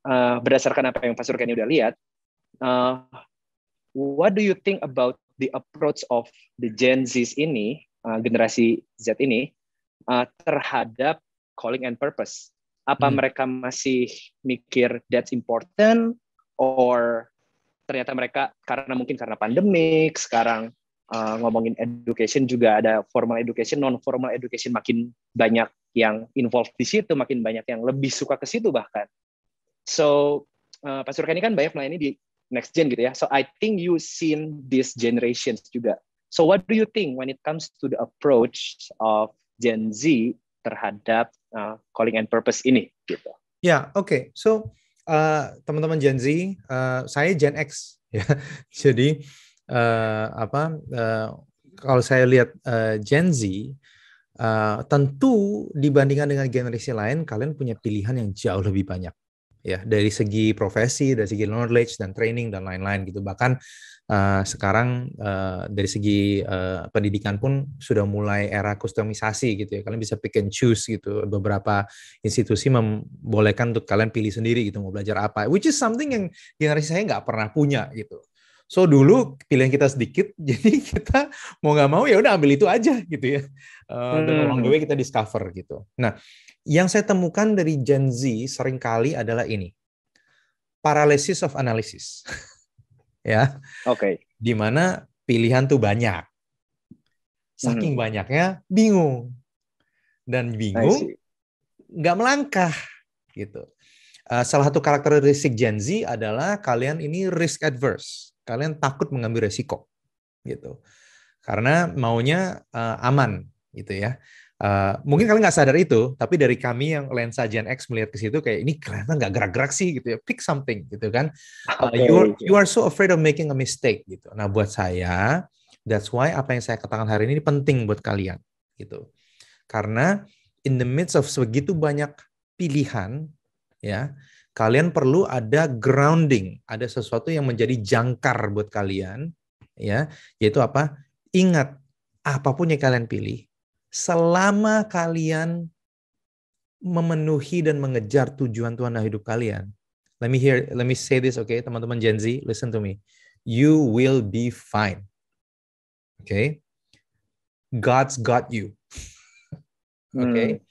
uh, berdasarkan apa yang Pastor Kenny udah lihat, uh, what do you think about the approach of the Gen Z ini, uh, generasi Z ini, uh, terhadap calling and purpose? Apa hmm. mereka masih mikir that's important, or ternyata mereka karena mungkin karena pandemik sekarang uh, ngomongin education juga ada formal education, non formal education makin banyak yang involved di situ, makin banyak yang lebih suka ke situ bahkan. So uh, Pak Surkani kan banyak melayani di next gen gitu ya. So I think you seen these generations juga. So what do you think when it comes to the approach of Gen Z terhadap uh, calling and purpose ini gitu?
Ya, yeah, oke. Okay. So teman-teman uh, Gen Z, uh, saya Gen X ya. Jadi uh, apa uh, kalau saya lihat uh, Gen Z Uh, tentu dibandingkan dengan generasi lain kalian punya pilihan yang jauh lebih banyak ya dari segi profesi dari segi knowledge dan training dan lain-lain gitu bahkan uh, sekarang uh, dari segi uh, pendidikan pun sudah mulai era kustomisasi gitu ya kalian bisa pick and choose gitu beberapa institusi membolehkan untuk kalian pilih sendiri gitu mau belajar apa which is something yang generasi saya nggak pernah punya gitu So dulu pilihan kita sedikit, jadi kita mau nggak mau ya udah ambil itu aja gitu ya. Uh, dan hmm. the kita discover gitu. Nah, yang saya temukan dari Gen Z seringkali adalah ini. Paralysis of analysis. ya. Oke. Okay. Di mana pilihan tuh banyak. Saking hmm. banyaknya bingung. Dan bingung nggak melangkah gitu. Eh, salah satu karakteristik Gen Z adalah kalian ini risk adverse kalian takut mengambil resiko gitu karena maunya uh, aman gitu ya Uh, mungkin kalian nggak sadar itu, tapi dari kami yang lensa Gen X melihat ke situ kayak ini kelihatan nggak gerak-gerak sih gitu ya. Pick something gitu kan. Ah, uh, okay. you, you are so afraid of making a mistake gitu. Nah buat saya, that's why apa yang saya katakan hari ini penting buat kalian gitu. Karena in the midst of segitu banyak pilihan ya, kalian perlu ada grounding, ada sesuatu yang menjadi jangkar buat kalian, ya, yaitu apa? Ingat, apapun yang kalian pilih, selama kalian memenuhi dan mengejar tujuan Tuhan dalam hidup kalian. Let me hear, let me say this, oke, okay? teman-teman Gen Z, listen to me. You will be fine. Oke, okay? God's got you. Oke, okay? hmm.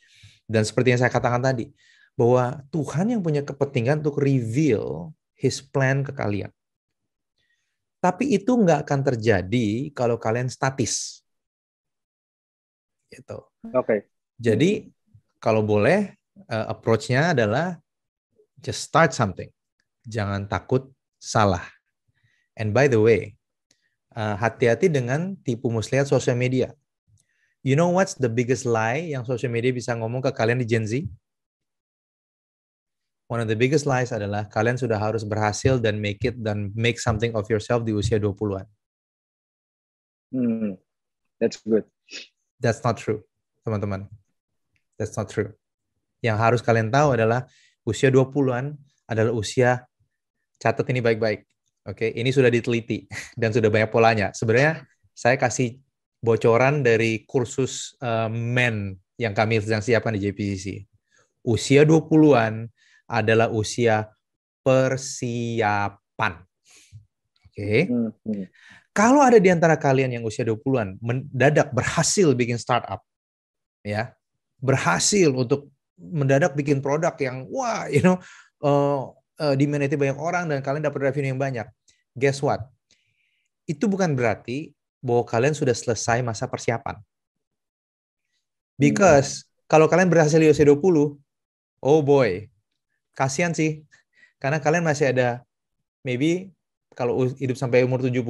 dan seperti yang saya katakan tadi, bahwa Tuhan yang punya kepentingan untuk reveal His plan ke kalian. Tapi itu nggak akan terjadi kalau kalian statis. Gitu. Oke. Okay. Jadi kalau boleh uh, approach-nya adalah just start something. Jangan takut salah. And by the way, hati eh, hati-hati dengan tipu muslihat sosial media. You know what's the biggest lie yang sosial media bisa ngomong ke kalian di Gen Z? one of the biggest lies adalah kalian sudah harus berhasil dan make it dan make something of yourself di usia 20-an. Hmm. That's good. That's not true, teman-teman. That's not true. Yang harus kalian tahu adalah usia 20-an adalah usia catat ini baik-baik. Oke, okay? ini sudah diteliti dan sudah banyak polanya. Sebenarnya saya kasih bocoran dari kursus uh, men yang kami sedang siapkan di JPCC. Usia 20-an adalah usia persiapan. Oke. Okay. Hmm, hmm. Kalau ada di antara kalian yang usia 20-an mendadak berhasil bikin startup ya, berhasil untuk mendadak bikin produk yang wah, you know, uh, uh, diminati banyak orang dan kalian dapat revenue yang banyak. Guess what? Itu bukan berarti bahwa kalian sudah selesai masa persiapan. Hmm. Because hmm. kalau kalian berhasil di usia 20, oh boy, kasihan sih. Karena kalian masih ada maybe kalau hidup sampai umur 70,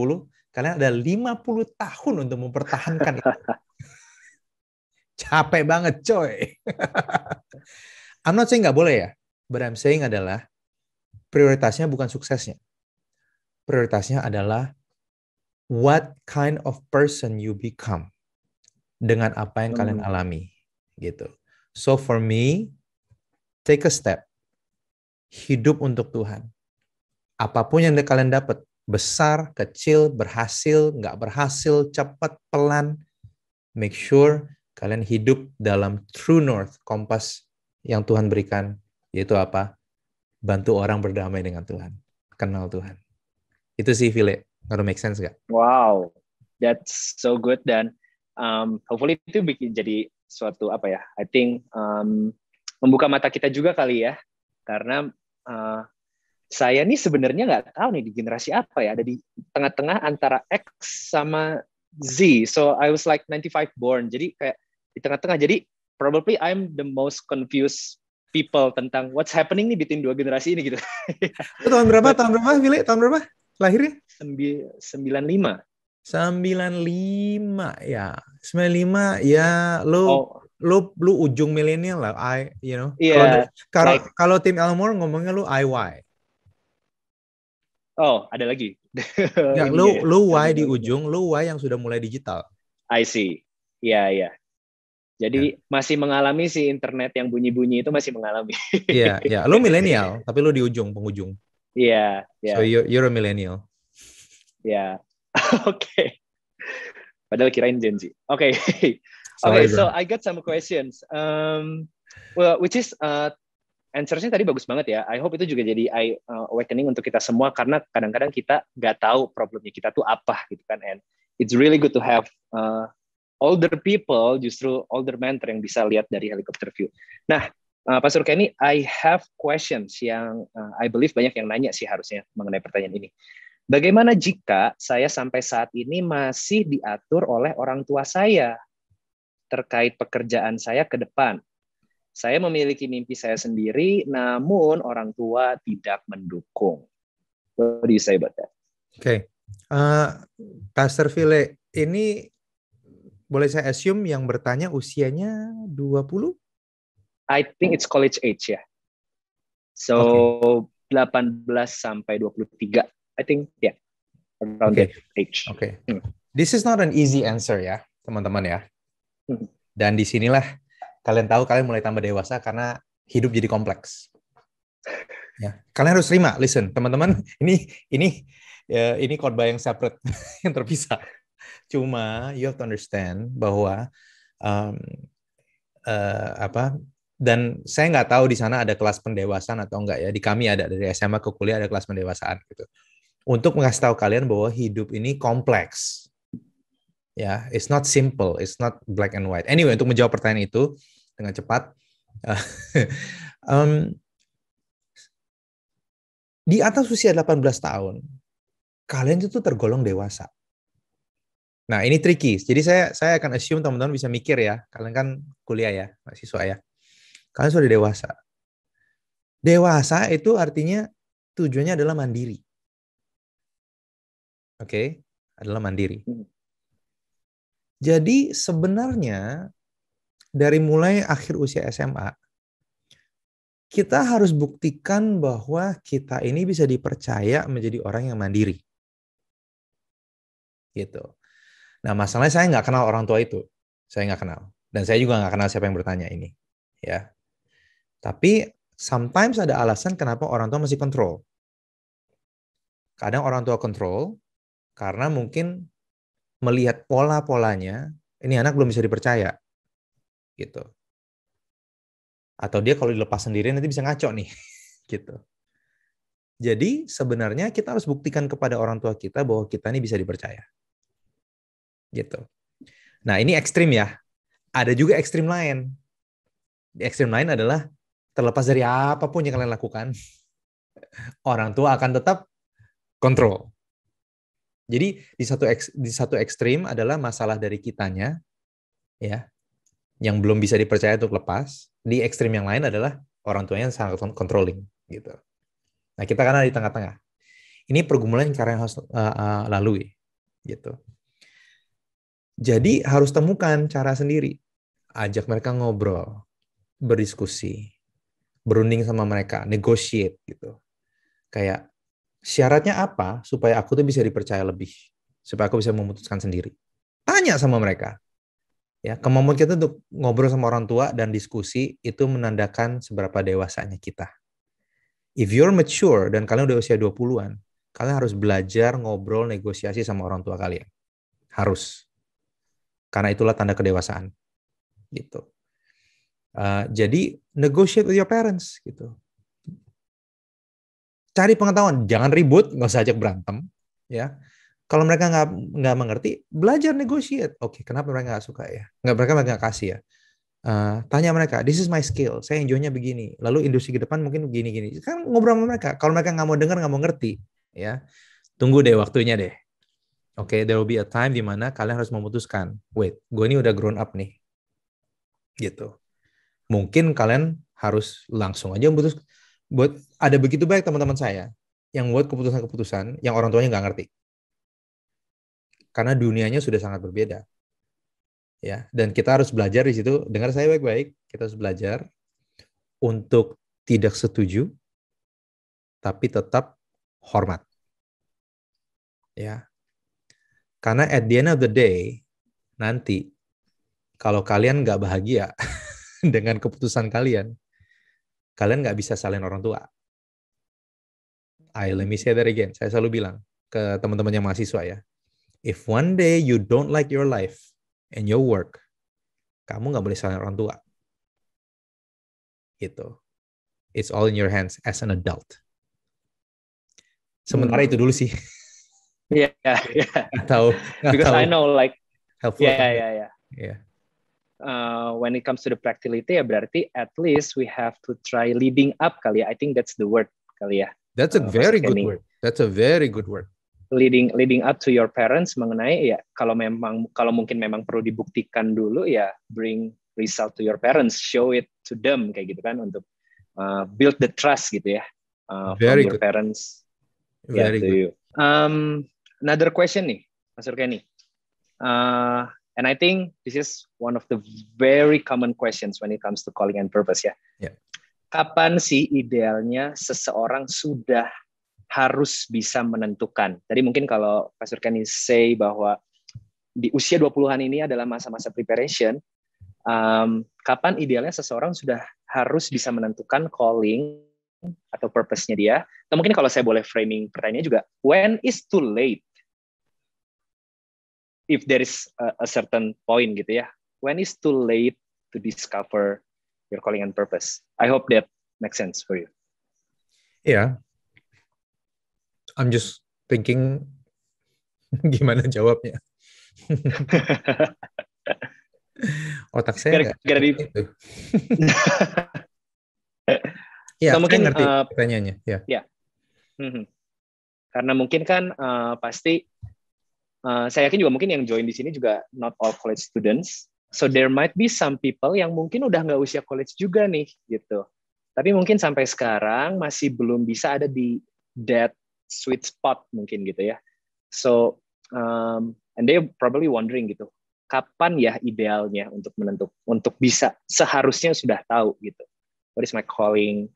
kalian ada 50 tahun untuk mempertahankan Capek banget, coy. I'm not saying nggak boleh ya, but I'm saying adalah prioritasnya bukan suksesnya. Prioritasnya adalah what kind of person you become dengan apa yang hmm. kalian alami gitu. So for me, take a step hidup untuk Tuhan. Apapun yang kalian dapat, besar, kecil, berhasil, nggak berhasil, cepat, pelan, make sure kalian hidup dalam true north, kompas yang Tuhan berikan, yaitu apa? Bantu orang berdamai dengan Tuhan, kenal Tuhan. Itu sih, Vile. Nggak make sense gak?
Wow, that's so good dan um, hopefully itu bikin jadi suatu apa ya? I think um, membuka mata kita juga kali ya karena uh, saya nih sebenarnya nggak tahu nih di generasi apa ya ada di tengah-tengah antara X sama Z so I was like 95 born jadi kayak di tengah-tengah jadi probably I'm the most confused people tentang what's happening nih between dua generasi ini gitu.
Itu tahun berapa? But, tahun berapa, Billy? Tahun berapa? Lahirnya? Sembi, 95. 95 ya. 95 ya lo oh lu lu ujung milenial lah I you know yeah, kalau like, kalau tim Elmore ngomongnya lu IY oh ada lagi ya, lu yeah. lu Y di ujung lu Y yang sudah mulai digital I see
iya, iya. ya yeah, ya yeah. Jadi yeah. masih mengalami si internet yang bunyi-bunyi itu masih mengalami.
ya ya Lu milenial, tapi lu di ujung pengujung
ya yeah, Yeah. So
you you're a millennial.
ya Yeah. Oke. okay. Padahal kirain Gen Z. Oke. Okay. Oke, okay, so I got some questions. Um, well, which is uh, answer-nya tadi bagus banget ya. I hope itu juga jadi eye uh, awakening untuk kita semua karena kadang-kadang kita nggak tahu problemnya kita tuh apa gitu kan. And it's really good to have uh, older people, justru older mentor yang bisa lihat dari helicopter view. Nah, uh, Pak I have questions yang uh, I believe banyak yang nanya sih harusnya mengenai pertanyaan ini. Bagaimana jika saya sampai saat ini masih diatur oleh orang tua saya terkait pekerjaan saya ke depan. Saya memiliki mimpi saya sendiri, namun orang tua tidak mendukung. What do you say about
that? Oke, okay. uh, eh, Pastor Vile, ini boleh saya assume yang bertanya usianya 20?
I think it's college age ya. Yeah. So okay. 18 sampai 23. I think
yeah. Around okay. age. Oke. Okay. Hmm. This is not an easy answer ya, teman-teman ya. Hmm. Dan disinilah kalian tahu kalian mulai tambah dewasa karena hidup jadi kompleks. Ya, kalian harus terima, listen, teman-teman, ini ini ya, ini khotbah yang separate, yang terpisah. Cuma you have to understand bahwa um, uh, apa dan saya nggak tahu di sana ada kelas pendewasaan atau enggak ya. Di kami ada dari SMA ke kuliah ada kelas pendewasaan gitu. Untuk mengasih tahu kalian bahwa hidup ini kompleks ya it's not simple it's not black and white anyway untuk menjawab pertanyaan itu dengan cepat um, di atas usia 18 tahun kalian itu tergolong dewasa nah ini tricky jadi saya saya akan assume teman-teman bisa mikir ya kalian kan kuliah ya mahasiswa ya kalian sudah dewasa dewasa itu artinya tujuannya adalah mandiri oke okay? adalah mandiri hmm. Jadi sebenarnya dari mulai akhir usia SMA, kita harus buktikan bahwa kita ini bisa dipercaya menjadi orang yang mandiri. Gitu. Nah masalahnya saya nggak kenal orang tua itu. Saya nggak kenal. Dan saya juga nggak kenal siapa yang bertanya ini. ya. Tapi sometimes ada alasan kenapa orang tua masih kontrol. Kadang orang tua kontrol karena mungkin melihat pola-polanya, ini anak belum bisa dipercaya. Gitu. Atau dia kalau dilepas sendiri nanti bisa ngaco nih. gitu. Jadi sebenarnya kita harus buktikan kepada orang tua kita bahwa kita ini bisa dipercaya. Gitu. Nah ini ekstrim ya. Ada juga ekstrim lain. ekstrim lain adalah terlepas dari apapun yang kalian lakukan, orang tua akan tetap kontrol. Jadi di satu ek, di satu ekstrim adalah masalah dari kitanya, ya, yang belum bisa dipercaya untuk lepas. Di ekstrim yang lain adalah orang tuanya yang sangat controlling, gitu. Nah kita karena di tengah-tengah. Ini pergumulan yang kalian harus uh, uh, lalui, gitu. Jadi harus temukan cara sendiri. Ajak mereka ngobrol, berdiskusi, berunding sama mereka, negotiate gitu. Kayak syaratnya apa supaya aku tuh bisa dipercaya lebih, supaya aku bisa memutuskan sendiri. Tanya sama mereka. Ya, kemampuan kita untuk ngobrol sama orang tua dan diskusi itu menandakan seberapa dewasanya kita. If you're mature dan kalian udah usia 20-an, kalian harus belajar ngobrol negosiasi sama orang tua kalian. Harus. Karena itulah tanda kedewasaan. Gitu. Uh, jadi negotiate with your parents gitu cari pengetahuan, jangan ribut, nggak usah ajak berantem, ya. Kalau mereka nggak nggak mengerti, belajar negosiat. Oke, okay, kenapa mereka nggak suka ya? Nggak mereka nggak kasih ya? Uh, tanya mereka, this is my skill, saya enjoynya begini. Lalu industri ke depan mungkin begini-gini. Kan ngobrol sama mereka. Kalau mereka nggak mau dengar, nggak mau ngerti, ya tunggu deh waktunya deh. Oke, okay, there will be a time di mana kalian harus memutuskan. Wait, gue ini udah grown up nih, gitu. Mungkin kalian harus langsung aja memutus buat ada begitu banyak teman-teman saya yang buat keputusan-keputusan yang orang tuanya nggak ngerti karena dunianya sudah sangat berbeda ya dan kita harus belajar di situ dengar saya baik-baik kita harus belajar untuk tidak setuju tapi tetap hormat ya karena at the end of the day nanti kalau kalian nggak bahagia dengan keputusan kalian kalian nggak bisa salin orang tua. I let me say that again. Saya selalu bilang ke teman-teman yang mahasiswa ya, if one day you don't like your life and your work, kamu nggak boleh salin orang tua. Gitu. It's all in your hands as an adult. Sementara hmm. itu dulu sih.
Iya, yeah, iya. Atau Because tahu I know like
helpful. Yeah, yeah, yeah. Yeah
uh, when it comes to the practicality ya berarti at least we have to try leading up kali ya. I think that's the word kali ya.
That's a uh, very good word. That's a very good word.
Leading leading up to your parents mengenai ya kalau memang kalau mungkin memang perlu dibuktikan dulu ya bring result to your parents, show it to them kayak gitu kan untuk uh, build the trust gitu ya uh, very from your good. parents.
Very yeah, good. To you.
Um, another question nih, Mas Rukeni. Uh, And I think this is one of the very common questions when it comes to calling and purpose ya. Yeah. Kapan sih idealnya seseorang sudah harus bisa menentukan? Tadi mungkin kalau Pastor Kenny say bahwa di usia 20-an ini adalah masa-masa preparation, um, kapan idealnya seseorang sudah harus bisa menentukan calling atau purpose-nya dia? Atau mungkin kalau saya boleh framing pertanyaannya juga, when is too late if there is a, a certain point gitu ya when is too late to discover your calling and purpose i hope that makes sense for you
yeah i'm just thinking gimana jawabnya otak saya gara-gara di... ya so, mungkin ngerti uh, pertanyaannya ya
yeah. mm -hmm. karena mungkin kan uh, pasti Eh, saya yakin juga mungkin yang join di sini juga not all college students. So there might be some people yang mungkin udah nggak usia college juga nih gitu. Tapi mungkin sampai sekarang masih belum bisa ada di that sweet spot mungkin gitu ya. So um, and they probably wondering gitu, kapan ya idealnya untuk menentuk untuk bisa seharusnya sudah tahu gitu. What is my calling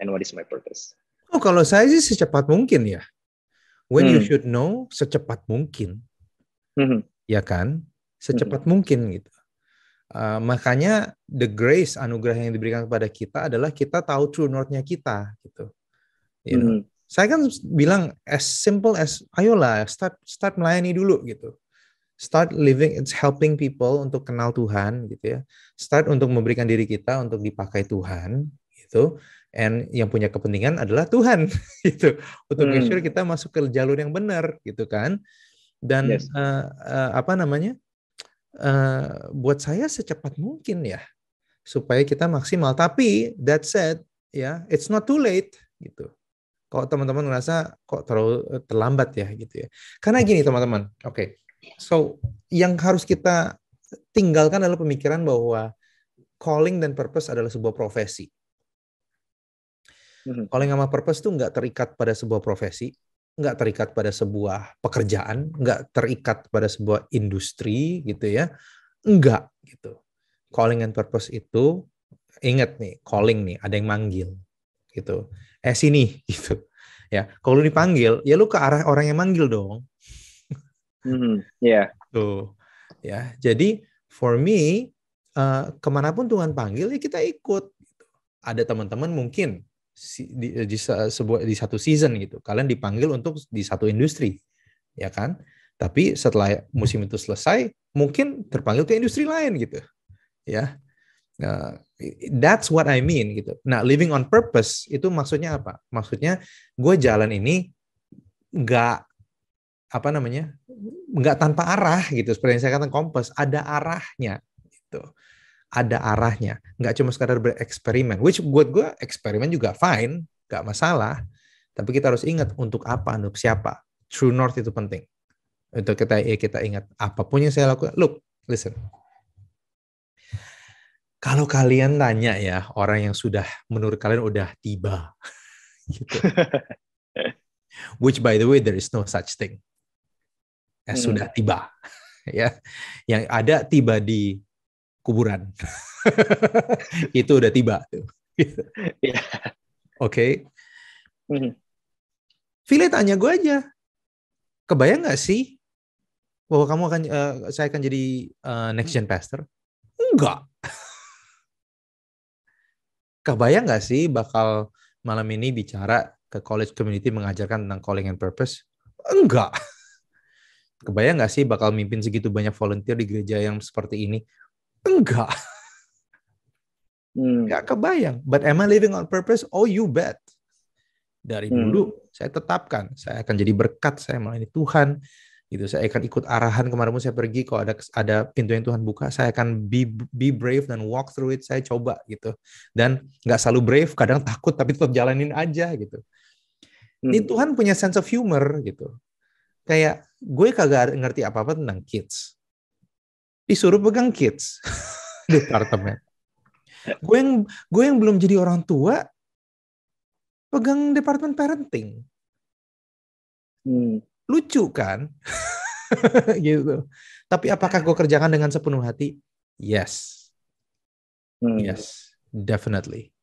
and what is my purpose?
Oh, kalau saya sih secepat mungkin ya when hmm. you should know secepat mungkin, hmm. ya kan? Secepat hmm. mungkin gitu. Uh, makanya the grace anugerah yang diberikan kepada kita adalah kita tahu true north-nya kita gitu. You know? hmm. Saya kan bilang as simple as ayolah start start melayani dulu gitu. Start living it's helping people untuk kenal Tuhan gitu ya. Start untuk memberikan diri kita untuk dipakai Tuhan gitu and yang punya kepentingan adalah Tuhan gitu untuk hmm. sure kita masuk ke jalur yang benar gitu kan dan yes. uh, uh, apa namanya uh, buat saya secepat mungkin ya supaya kita maksimal tapi that said ya yeah, it's not too late gitu kok teman-teman ngerasa kok terlalu terlambat ya gitu ya karena gini teman-teman oke okay. so yang harus kita tinggalkan adalah pemikiran bahwa calling dan purpose adalah sebuah profesi Mm-hmm. Calling sama purpose tuh nggak terikat pada sebuah profesi, nggak terikat pada sebuah pekerjaan, nggak terikat pada sebuah industri gitu ya, nggak gitu. Calling and purpose itu inget nih, calling nih, ada yang manggil gitu. Eh sini gitu. Ya, kalau lu dipanggil, ya lu ke arah orang yang manggil dong. Mm-hmm. Yeah. Tuh. Ya, jadi for me uh, kemanapun Tuhan panggil ya kita ikut. Gitu. Ada teman-teman mungkin di, eh, di sebuah di satu season gitu. Kalian dipanggil untuk di satu industri, ya kan? Tapi setelah musim itu selesai, mungkin terpanggil ke industri lain gitu, ya. Nah, that's what I mean gitu. Nah, living on purpose itu maksudnya apa? Maksudnya gue jalan ini nggak apa namanya nggak tanpa arah gitu. Seperti yang saya katakan kompas, ada arahnya gitu ada arahnya. Nggak cuma sekadar bereksperimen. Which buat gue eksperimen juga fine, nggak masalah. Tapi kita harus ingat untuk apa, untuk siapa. True North itu penting. Untuk kita ya kita ingat apapun yang saya lakukan. Look, listen. Kalau kalian tanya ya orang yang sudah menurut kalian udah tiba, gitu. Which by the way there is no such thing. Eh, hmm. Sudah tiba, ya. Yang ada tiba di kuburan. itu udah tiba. Iya. Oke. Okay. Mm mm-hmm. Vile tanya gue aja, kebayang nggak sih bahwa kamu akan, uh, saya akan jadi uh, next gen pastor? Enggak. kebayang nggak sih bakal malam ini bicara ke college community mengajarkan tentang calling and purpose? Enggak. Kebayang nggak sih bakal mimpin segitu banyak volunteer di gereja yang seperti ini? Enggak. Hmm. Enggak kebayang. But am I living on purpose? Oh, you bet. Dari hmm. dulu saya tetapkan, saya akan jadi berkat, saya ini Tuhan. Gitu, saya akan ikut arahan kemana saya pergi. Kalau ada ada pintu yang Tuhan buka, saya akan be be brave dan walk through it. Saya coba gitu. Dan nggak selalu brave, kadang takut tapi tetap jalanin aja gitu. Hmm. Ini Tuhan punya sense of humor gitu. Kayak gue kagak ngerti apa-apa tentang kids disuruh pegang kids departemen. Gue yang gue yang belum jadi orang tua pegang departemen parenting. Hmm. Lucu kan? gitu. Tapi apakah gue kerjakan dengan sepenuh hati? Yes. Hmm. Yes, definitely.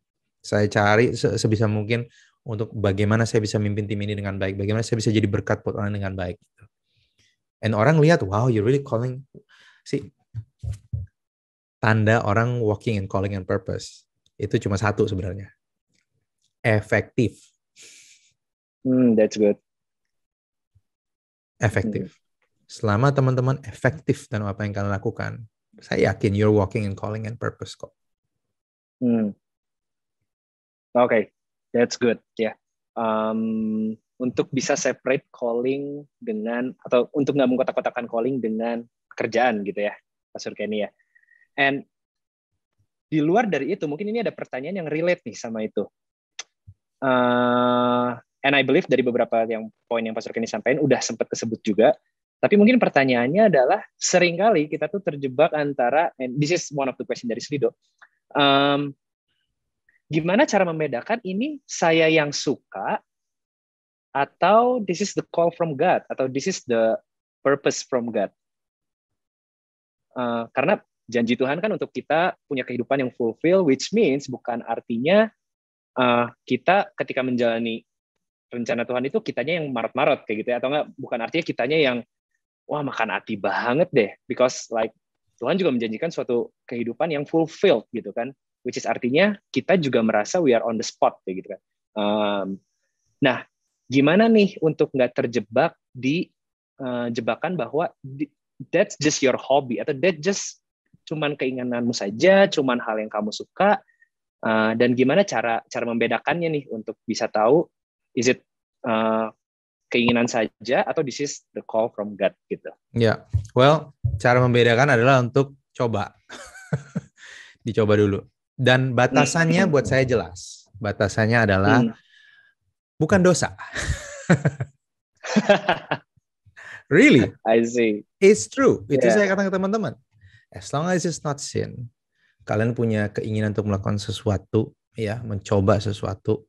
Saya cari sebisa mungkin untuk bagaimana saya bisa mimpin tim ini dengan baik, bagaimana saya bisa jadi berkat buat orang dengan baik. And orang lihat, wow, you really calling sih tanda orang walking and calling and purpose itu cuma satu sebenarnya efektif
hmm that's good
efektif hmm. selama teman-teman efektif dan apa yang kalian lakukan saya yakin you're walking and calling and purpose kok
hmm oke okay. that's good ya yeah. um, untuk bisa separate calling dengan atau untuk nggak mengkotak-kotakan calling dengan kerjaan gitu ya Pak Surkeni ya and di luar dari itu mungkin ini ada pertanyaan yang relate nih sama itu uh, and I believe dari beberapa yang poin yang Pak Surkeni sampaikan udah sempat kesebut juga tapi mungkin pertanyaannya adalah seringkali kita tuh terjebak antara and this is one of the question dari Slido um, gimana cara membedakan ini saya yang suka atau this is the call from God atau this is the purpose from God. Eh, karena janji Tuhan kan untuk kita punya kehidupan yang fulfill, which means bukan artinya uh, kita ketika menjalani rencana Tuhan itu kitanya yang marat-marat kayak gitu ya atau enggak bukan artinya kitanya yang wah makan hati banget deh because like Tuhan juga menjanjikan suatu kehidupan yang fulfill gitu kan which is artinya kita juga merasa we are on the spot kayak gitu kan um, nah gimana nih untuk nggak terjebak di uh, jebakan bahwa di, that's just your hobby atau that just cuman keinginanmu saja, cuman hal yang kamu suka uh, dan gimana cara cara membedakannya nih untuk bisa tahu is it uh, keinginan saja atau this is the call from God gitu.
Ya, yeah. well cara membedakan adalah untuk coba dicoba dulu dan batasannya mm. buat saya jelas. Batasannya adalah mm. bukan dosa. Really? I see. It's true. Itu yeah. saya katakan ke teman-teman. As long as it's not sin, kalian punya keinginan untuk melakukan sesuatu, ya, mencoba sesuatu,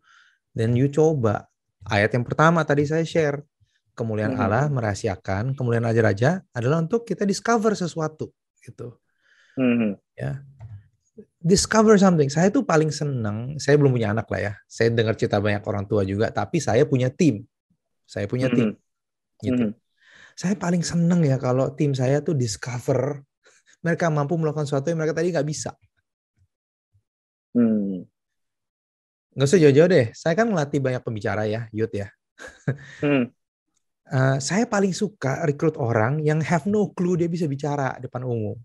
dan you coba. Ayat yang pertama tadi saya share, kemuliaan mm -hmm. Allah merahasiakan, kemuliaan raja-raja adalah untuk kita discover sesuatu, gitu. Mm -hmm. Ya, discover something. Saya tuh paling seneng, saya belum punya anak lah ya. Saya dengar cerita banyak orang tua juga, tapi saya punya tim. Saya punya tim. Mm -hmm. Gitu. Mm -hmm. Saya paling seneng ya kalau tim saya tuh discover mereka mampu melakukan sesuatu yang mereka tadi nggak bisa. Hmm. Nggak usah jauh-jauh deh. Saya kan melatih banyak pembicara ya, youth ya. Hmm. uh, saya paling suka rekrut orang yang have no clue dia bisa bicara depan umum.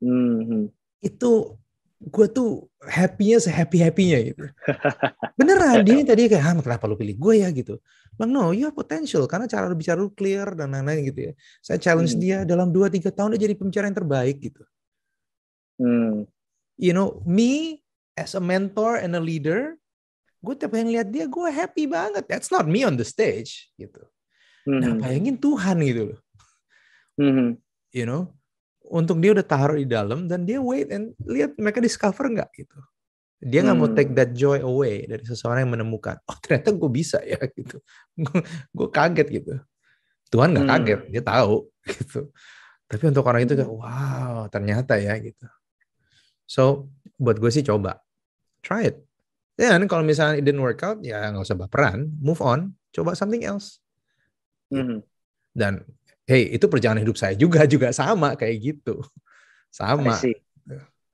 Hmm. hmm. Itu gue tuh sehappy-happy-nya gitu. Beneran dia tadi kayak, ah kenapa lu pilih gue ya gitu. Bang, no, you have potential. Karena cara lu bicara lu clear dan lain-lain gitu ya. Saya challenge hmm. dia dalam 2-3 tahun dia jadi pembicara yang terbaik gitu. Hmm. You know, me as a mentor and a leader, gue tiap yang lihat dia, gue happy banget. That's not me on the stage gitu. Nah, hmm. Nah bayangin Tuhan gitu loh. Hmm. You know, untuk dia udah taruh di dalam dan dia wait and lihat mereka discover nggak gitu dia nggak hmm. mau take that joy away dari seseorang yang menemukan oh ternyata gue bisa ya gitu gue kaget gitu Tuhan nggak hmm. kaget dia tahu gitu tapi untuk orang itu kayak hmm. wow ternyata ya gitu so buat gue sih coba try it dan kalau misalnya it didn't work out ya nggak usah baperan move on coba something else -hmm. dan hey itu perjalanan hidup saya juga juga sama kayak gitu sama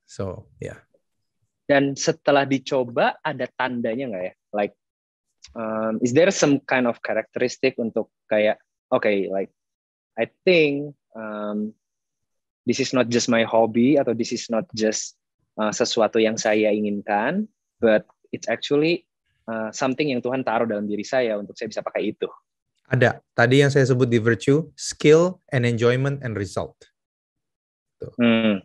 so ya yeah.
dan setelah dicoba ada tandanya nggak ya like um, is there some kind of characteristic untuk kayak okay like I think um, this is not just my hobby atau this is not just uh, sesuatu yang saya inginkan but it's actually uh, something yang Tuhan taruh dalam diri saya untuk saya bisa pakai itu
ada. Tadi yang saya sebut di virtue, skill and enjoyment and result. Tuh. Hmm.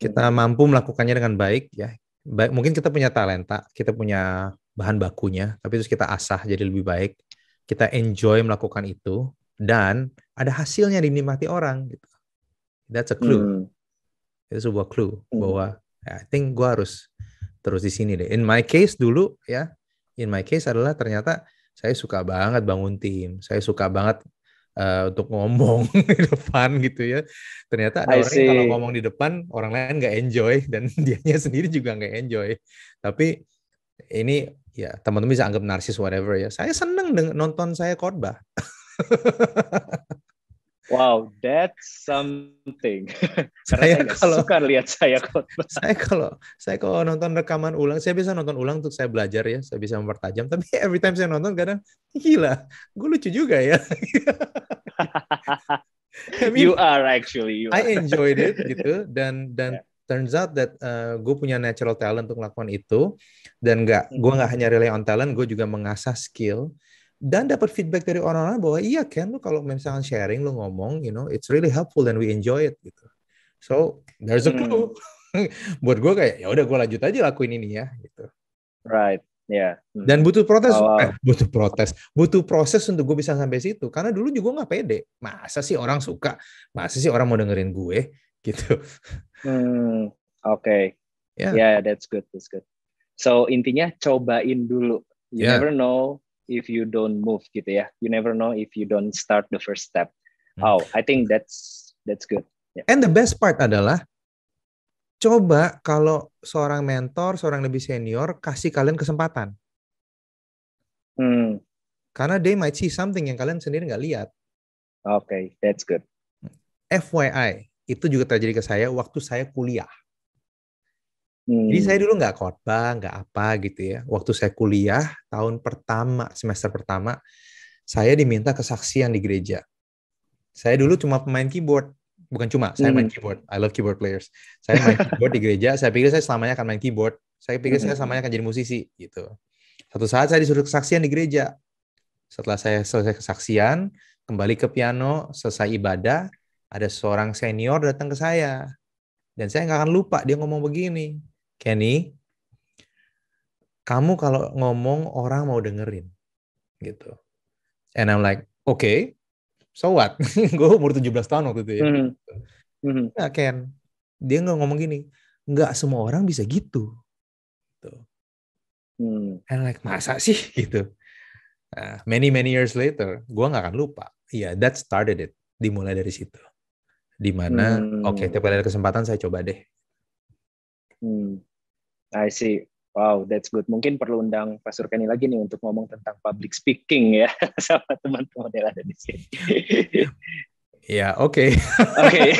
Kita mampu melakukannya dengan baik ya. Baik, mungkin kita punya talenta, kita punya bahan bakunya, tapi terus kita asah jadi lebih baik. Kita enjoy melakukan itu dan ada hasilnya dinikmati orang gitu. That's a clue. Hmm. Itu sebuah clue hmm. bahwa ya, I think gue harus terus di sini deh. In my case dulu ya, in my case adalah ternyata saya suka banget bangun tim, saya suka banget uh, untuk ngomong di depan gitu ya. Ternyata ada orang orang kalau ngomong di depan orang lain nggak enjoy dan dianya sendiri juga nggak enjoy. Tapi ini ya teman-teman bisa anggap narsis whatever ya. Saya seneng nonton saya khotbah.
Wow, that's something.
saya, kalau suka lihat saya khotbah. Saya kalau saya kalau nonton rekaman ulang, saya bisa nonton ulang untuk saya belajar ya, saya bisa mempertajam. Tapi every time saya nonton kadang gila, gue lucu juga ya. I mean, you are
actually. You are. I enjoyed it gitu
dan dan yeah. turns out that uh, gue punya natural talent untuk melakukan itu dan nggak gue mm-hmm. nggak hanya rely on talent, gue juga mengasah skill dan dapat feedback dari orang-orang bahwa iya Ken lu kalau misalkan sharing lu ngomong you know it's really helpful and we enjoy it gitu so there's a hmm. clue hmm. buat gue kayak ya udah gue lanjut aja lakuin ini ya gitu right ya yeah. hmm. dan butuh protes oh, wow. eh, butuh protes butuh proses untuk gue bisa sampai situ karena dulu juga nggak pede masa sih orang suka masa sih orang mau dengerin gue gitu hmm, oke okay. Ya. yeah. yeah that's good that's good so intinya
cobain dulu you yeah. never know if you don't move gitu ya. You never know if you don't start the first step. Hmm. Oh, I think that's that's good. Yeah. And the
best part adalah coba kalau seorang mentor, seorang lebih senior kasih kalian kesempatan. Hmm. Karena they might see something yang kalian sendiri nggak lihat. Oke, okay, that's good. FYI, itu juga terjadi ke saya waktu saya kuliah. Hmm. Jadi saya dulu nggak khotbah, nggak apa gitu ya. Waktu saya kuliah tahun pertama, semester pertama, saya diminta kesaksian di gereja. Saya dulu cuma pemain keyboard, bukan cuma, hmm. saya main hmm. keyboard. I love keyboard players. Saya main keyboard di gereja. Saya pikir saya selamanya akan main keyboard. Saya pikir hmm. saya selamanya akan jadi musisi gitu. Satu saat saya disuruh kesaksian di gereja. Setelah saya selesai kesaksian, kembali ke piano, selesai ibadah, ada seorang senior datang ke saya. Dan saya nggak akan lupa dia ngomong begini Kenny, kamu kalau ngomong orang mau dengerin gitu. And I'm like, oke, okay, so what? gue umur 17 tahun waktu itu ya. Mm -hmm. Nah, Ken, dia nggak ngomong gini, nggak semua orang bisa gitu. Tuh. Gitu. Mm. And like, masa sih gitu? Nah, many many years later, gue nggak akan lupa. Iya, yeah, that started it. Dimulai dari situ. Dimana, mm. oke, okay, tiap kali ada kesempatan saya coba deh.
Hmm. I see. Wow, that's good. Mungkin perlu undang Pastor Kenny lagi nih untuk ngomong tentang public speaking ya sama teman-teman yang ada
di sini. Ya, oke. Oke.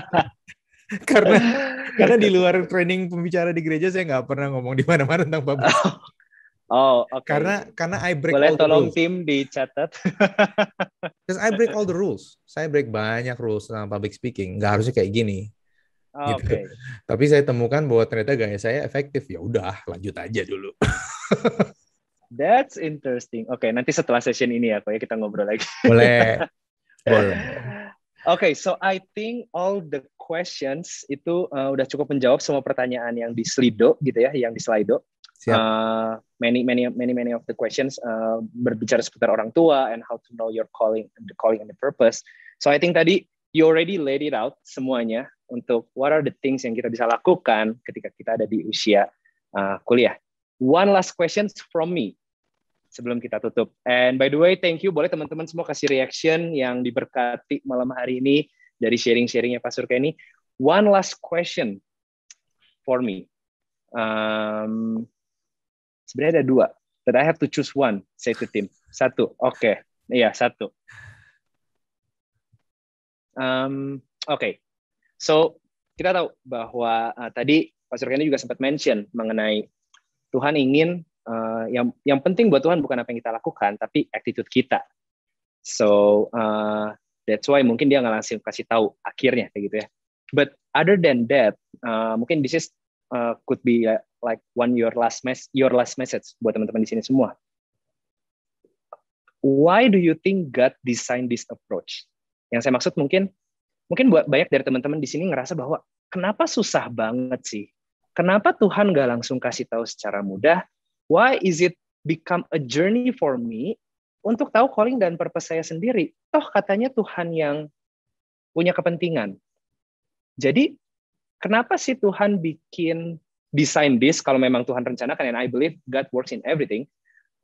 Karena
karena di luar
training pembicara di gereja saya nggak pernah ngomong di mana-mana tentang public. Oh, speaking. Oh, okay. karena karena I break Boleh all the rules. Boleh tolong tim dicatat. Because I break all the rules. Saya break banyak rules tentang public speaking. Nggak harusnya kayak gini. Gitu. Oke, gitu. Tapi saya temukan bahwa ternyata gaya saya efektif. Ya udah, lanjut aja
dulu. That's interesting. Oke, okay, nanti setelah session ini ya, ya kita ngobrol lagi. Boleh. Boleh. Oke, okay, so I think all the questions itu uh, udah cukup menjawab semua pertanyaan yang di Slido gitu ya, yang di Slido. Siap. Uh, many many many many of the questions uh, berbicara seputar orang tua and how to know your calling, and the calling and the purpose. So I think tadi you already laid it out semuanya untuk what are the things yang kita bisa lakukan ketika kita ada di usia uh, kuliah. One last questions from me sebelum kita tutup. And by the way, thank you. Boleh teman-teman semua kasih reaction yang diberkati malam hari ini dari sharing-sharingnya Pak Surka ini. One last question for me. Um, sebenarnya ada dua, but I have to choose one. Say to Tim. Satu, oke. Okay. Iya, satu. Um, oke. Okay. So kita tahu bahwa uh, tadi Pak Surkani juga sempat mention mengenai Tuhan ingin uh, yang yang penting buat Tuhan bukan apa yang kita lakukan tapi attitude kita. So uh, that's why mungkin dia nggak langsung kasih tahu akhirnya kayak gitu ya. But other than that, uh, mungkin this is uh, could be uh, like one your last mes your last message buat teman-teman di sini semua. Why do you think God designed this approach? Yang saya maksud mungkin mungkin buat banyak dari teman-teman di sini ngerasa bahwa kenapa susah banget sih? Kenapa Tuhan gak langsung kasih tahu secara mudah? Why is it become a journey for me untuk tahu calling dan purpose saya sendiri? Toh katanya Tuhan yang punya kepentingan. Jadi kenapa sih Tuhan bikin design this kalau memang Tuhan rencanakan? And I believe God works in everything.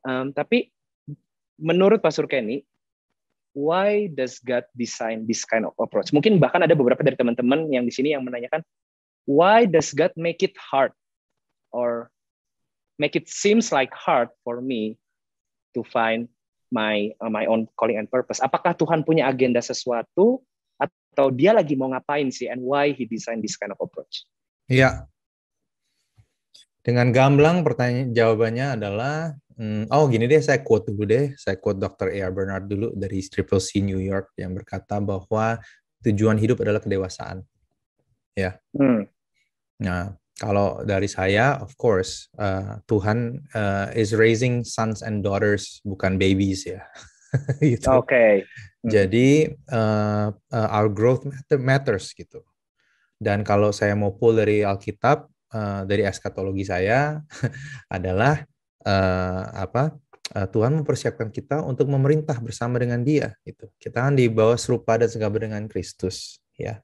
Um, tapi menurut Pastor Kenny, why does God design this kind of approach? Mungkin bahkan ada beberapa dari teman-teman yang di sini yang menanyakan, why does God make it hard or make it seems like hard for me to find my uh, my own calling and purpose? Apakah Tuhan punya agenda sesuatu atau dia lagi mau ngapain sih and why he design this kind of approach?
Iya. Dengan gamblang pertanyaan jawabannya adalah Hmm, oh gini deh, saya quote dulu deh. Saya quote Dr. A.R. Bernard dulu dari Triple C New York yang berkata bahwa tujuan hidup adalah kedewasaan. Ya. Hmm. Nah, kalau dari saya, of course, uh, Tuhan uh, is raising sons and daughters, bukan babies ya. gitu. Oke. Okay. Hmm. Jadi uh, uh, our growth matters gitu. Dan kalau saya mau pull dari Alkitab, uh, dari eskatologi saya adalah uh, apa uh, Tuhan mempersiapkan kita untuk memerintah bersama dengan Dia gitu. Kita akan dibawa serupa dan segala dengan Kristus ya.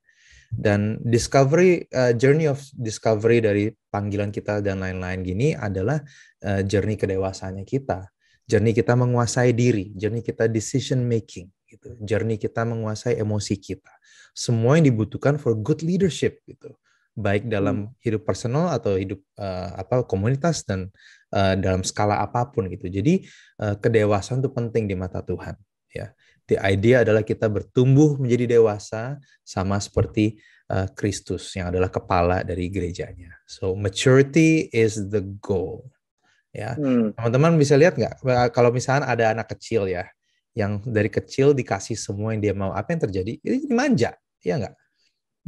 Dan discovery uh, journey of discovery dari panggilan kita dan lain-lain gini adalah uh, journey kedewasaannya kita. Journey kita menguasai diri, journey kita decision making gitu. Journey kita menguasai emosi kita. Semua yang dibutuhkan for good leadership gitu baik dalam hmm. hidup personal atau hidup uh, apa komunitas dan uh, dalam skala apapun gitu. Jadi uh, kedewasaan itu penting di mata Tuhan ya. The idea adalah kita bertumbuh menjadi dewasa sama seperti Kristus uh, yang adalah kepala dari gerejanya. So maturity is the goal. Ya, hmm. teman-teman hmm. bisa lihat nggak kalau misalnya ada anak kecil ya yang dari kecil dikasih semua yang dia mau apa yang terjadi ini manja, ya nggak?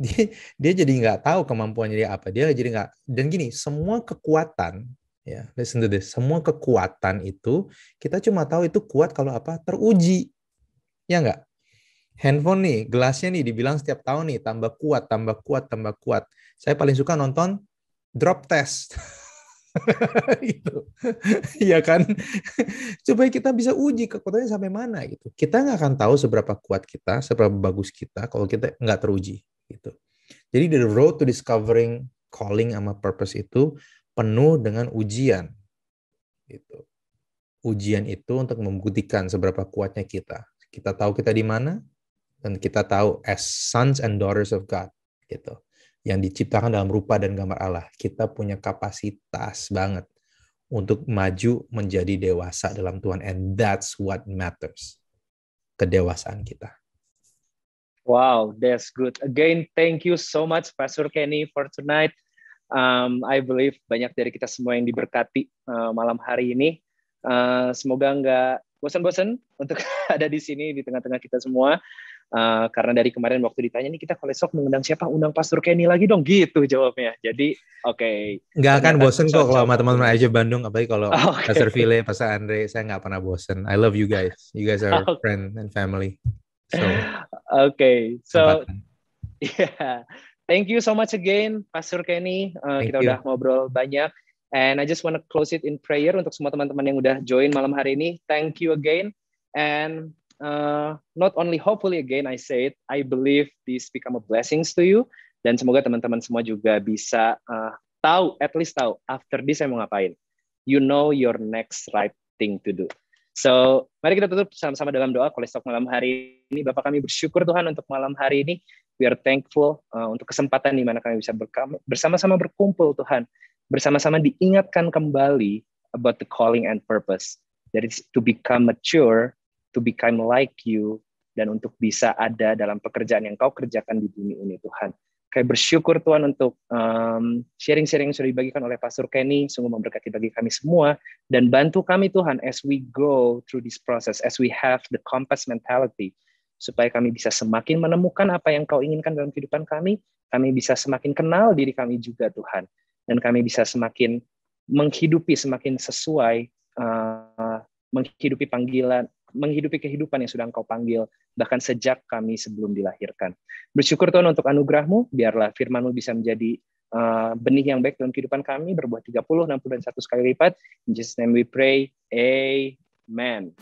dia dia jadi nggak tahu kemampuannya dia apa dia jadi nggak dan gini semua kekuatan ya listen to this semua kekuatan itu kita cuma tahu itu kuat kalau apa teruji ya nggak handphone nih gelasnya nih dibilang setiap tahun nih tambah kuat tambah kuat tambah kuat saya paling suka nonton drop test itu ya kan supaya kita bisa uji kekuatannya sampai mana gitu kita nggak akan tahu seberapa kuat kita seberapa bagus kita kalau kita nggak teruji jadi the road to discovering calling sama purpose itu penuh dengan ujian. Gitu. Ujian itu untuk membuktikan seberapa kuatnya kita. Kita tahu kita di mana dan kita tahu as sons and daughters of God gitu. Yang diciptakan dalam rupa dan gambar Allah. Kita punya kapasitas banget untuk maju menjadi dewasa dalam Tuhan and that's what matters. Kedewasaan kita.
Wow, that's good. Again, thank you so much Pastor Kenny for tonight. Um, I believe banyak dari kita semua yang diberkati uh, malam hari ini. Uh, semoga nggak bosan-bosan untuk ada di sini di tengah-tengah kita semua. Uh, karena dari kemarin waktu ditanya nih kita kalau esok mengundang siapa undang Pastor Kenny lagi dong gitu jawabnya. Jadi oke. Okay. Nggak
akan bosan kok kalau sama teman-teman aja Bandung apalagi kalau oh, okay. Pastor Vile, Pastor Andre saya nggak pernah bosan. I love you guys. You guys are okay. friend and family. So, okay, so kan.
yeah, thank you so much again, Pastor Kenny. Uh, kita you. udah ngobrol banyak. And I just wanna close it in prayer untuk semua teman-teman yang udah join malam hari ini. Thank you again. And uh, not only hopefully again, I say it, I believe this become a blessings to you. Dan semoga teman-teman semua juga bisa uh, tahu, at least tahu, after this saya mau ngapain. You know your next right thing to do. So, mari kita tutup sama-sama dalam doa kolestok malam hari ini. Bapak kami bersyukur Tuhan untuk malam hari ini. We are thankful uh, untuk kesempatan di mana kami bisa bersama-sama berkumpul Tuhan. Bersama-sama diingatkan kembali about the calling and purpose. That is to become mature, to become like you, dan untuk bisa ada dalam pekerjaan yang kau kerjakan di bumi ini Tuhan kayak bersyukur Tuhan untuk sharing sharing-sharing yang sudah dibagikan oleh Pastor Kenny, sungguh memberkati bagi kami semua, dan bantu kami Tuhan as we go through this process, as we have the compass mentality, supaya kami bisa semakin menemukan apa yang kau inginkan dalam kehidupan kami, kami bisa semakin kenal diri kami juga Tuhan, dan kami bisa semakin menghidupi, semakin sesuai, uh, menghidupi panggilan, menghidupi kehidupan yang sudah engkau panggil bahkan sejak kami sebelum dilahirkan. Bersyukur Tuhan untuk anugerahmu, biarlah firmanmu bisa menjadi uh, benih yang baik dalam kehidupan kami, berbuah 30, 60, dan 100 kali lipat. In Jesus' name we pray, Amen.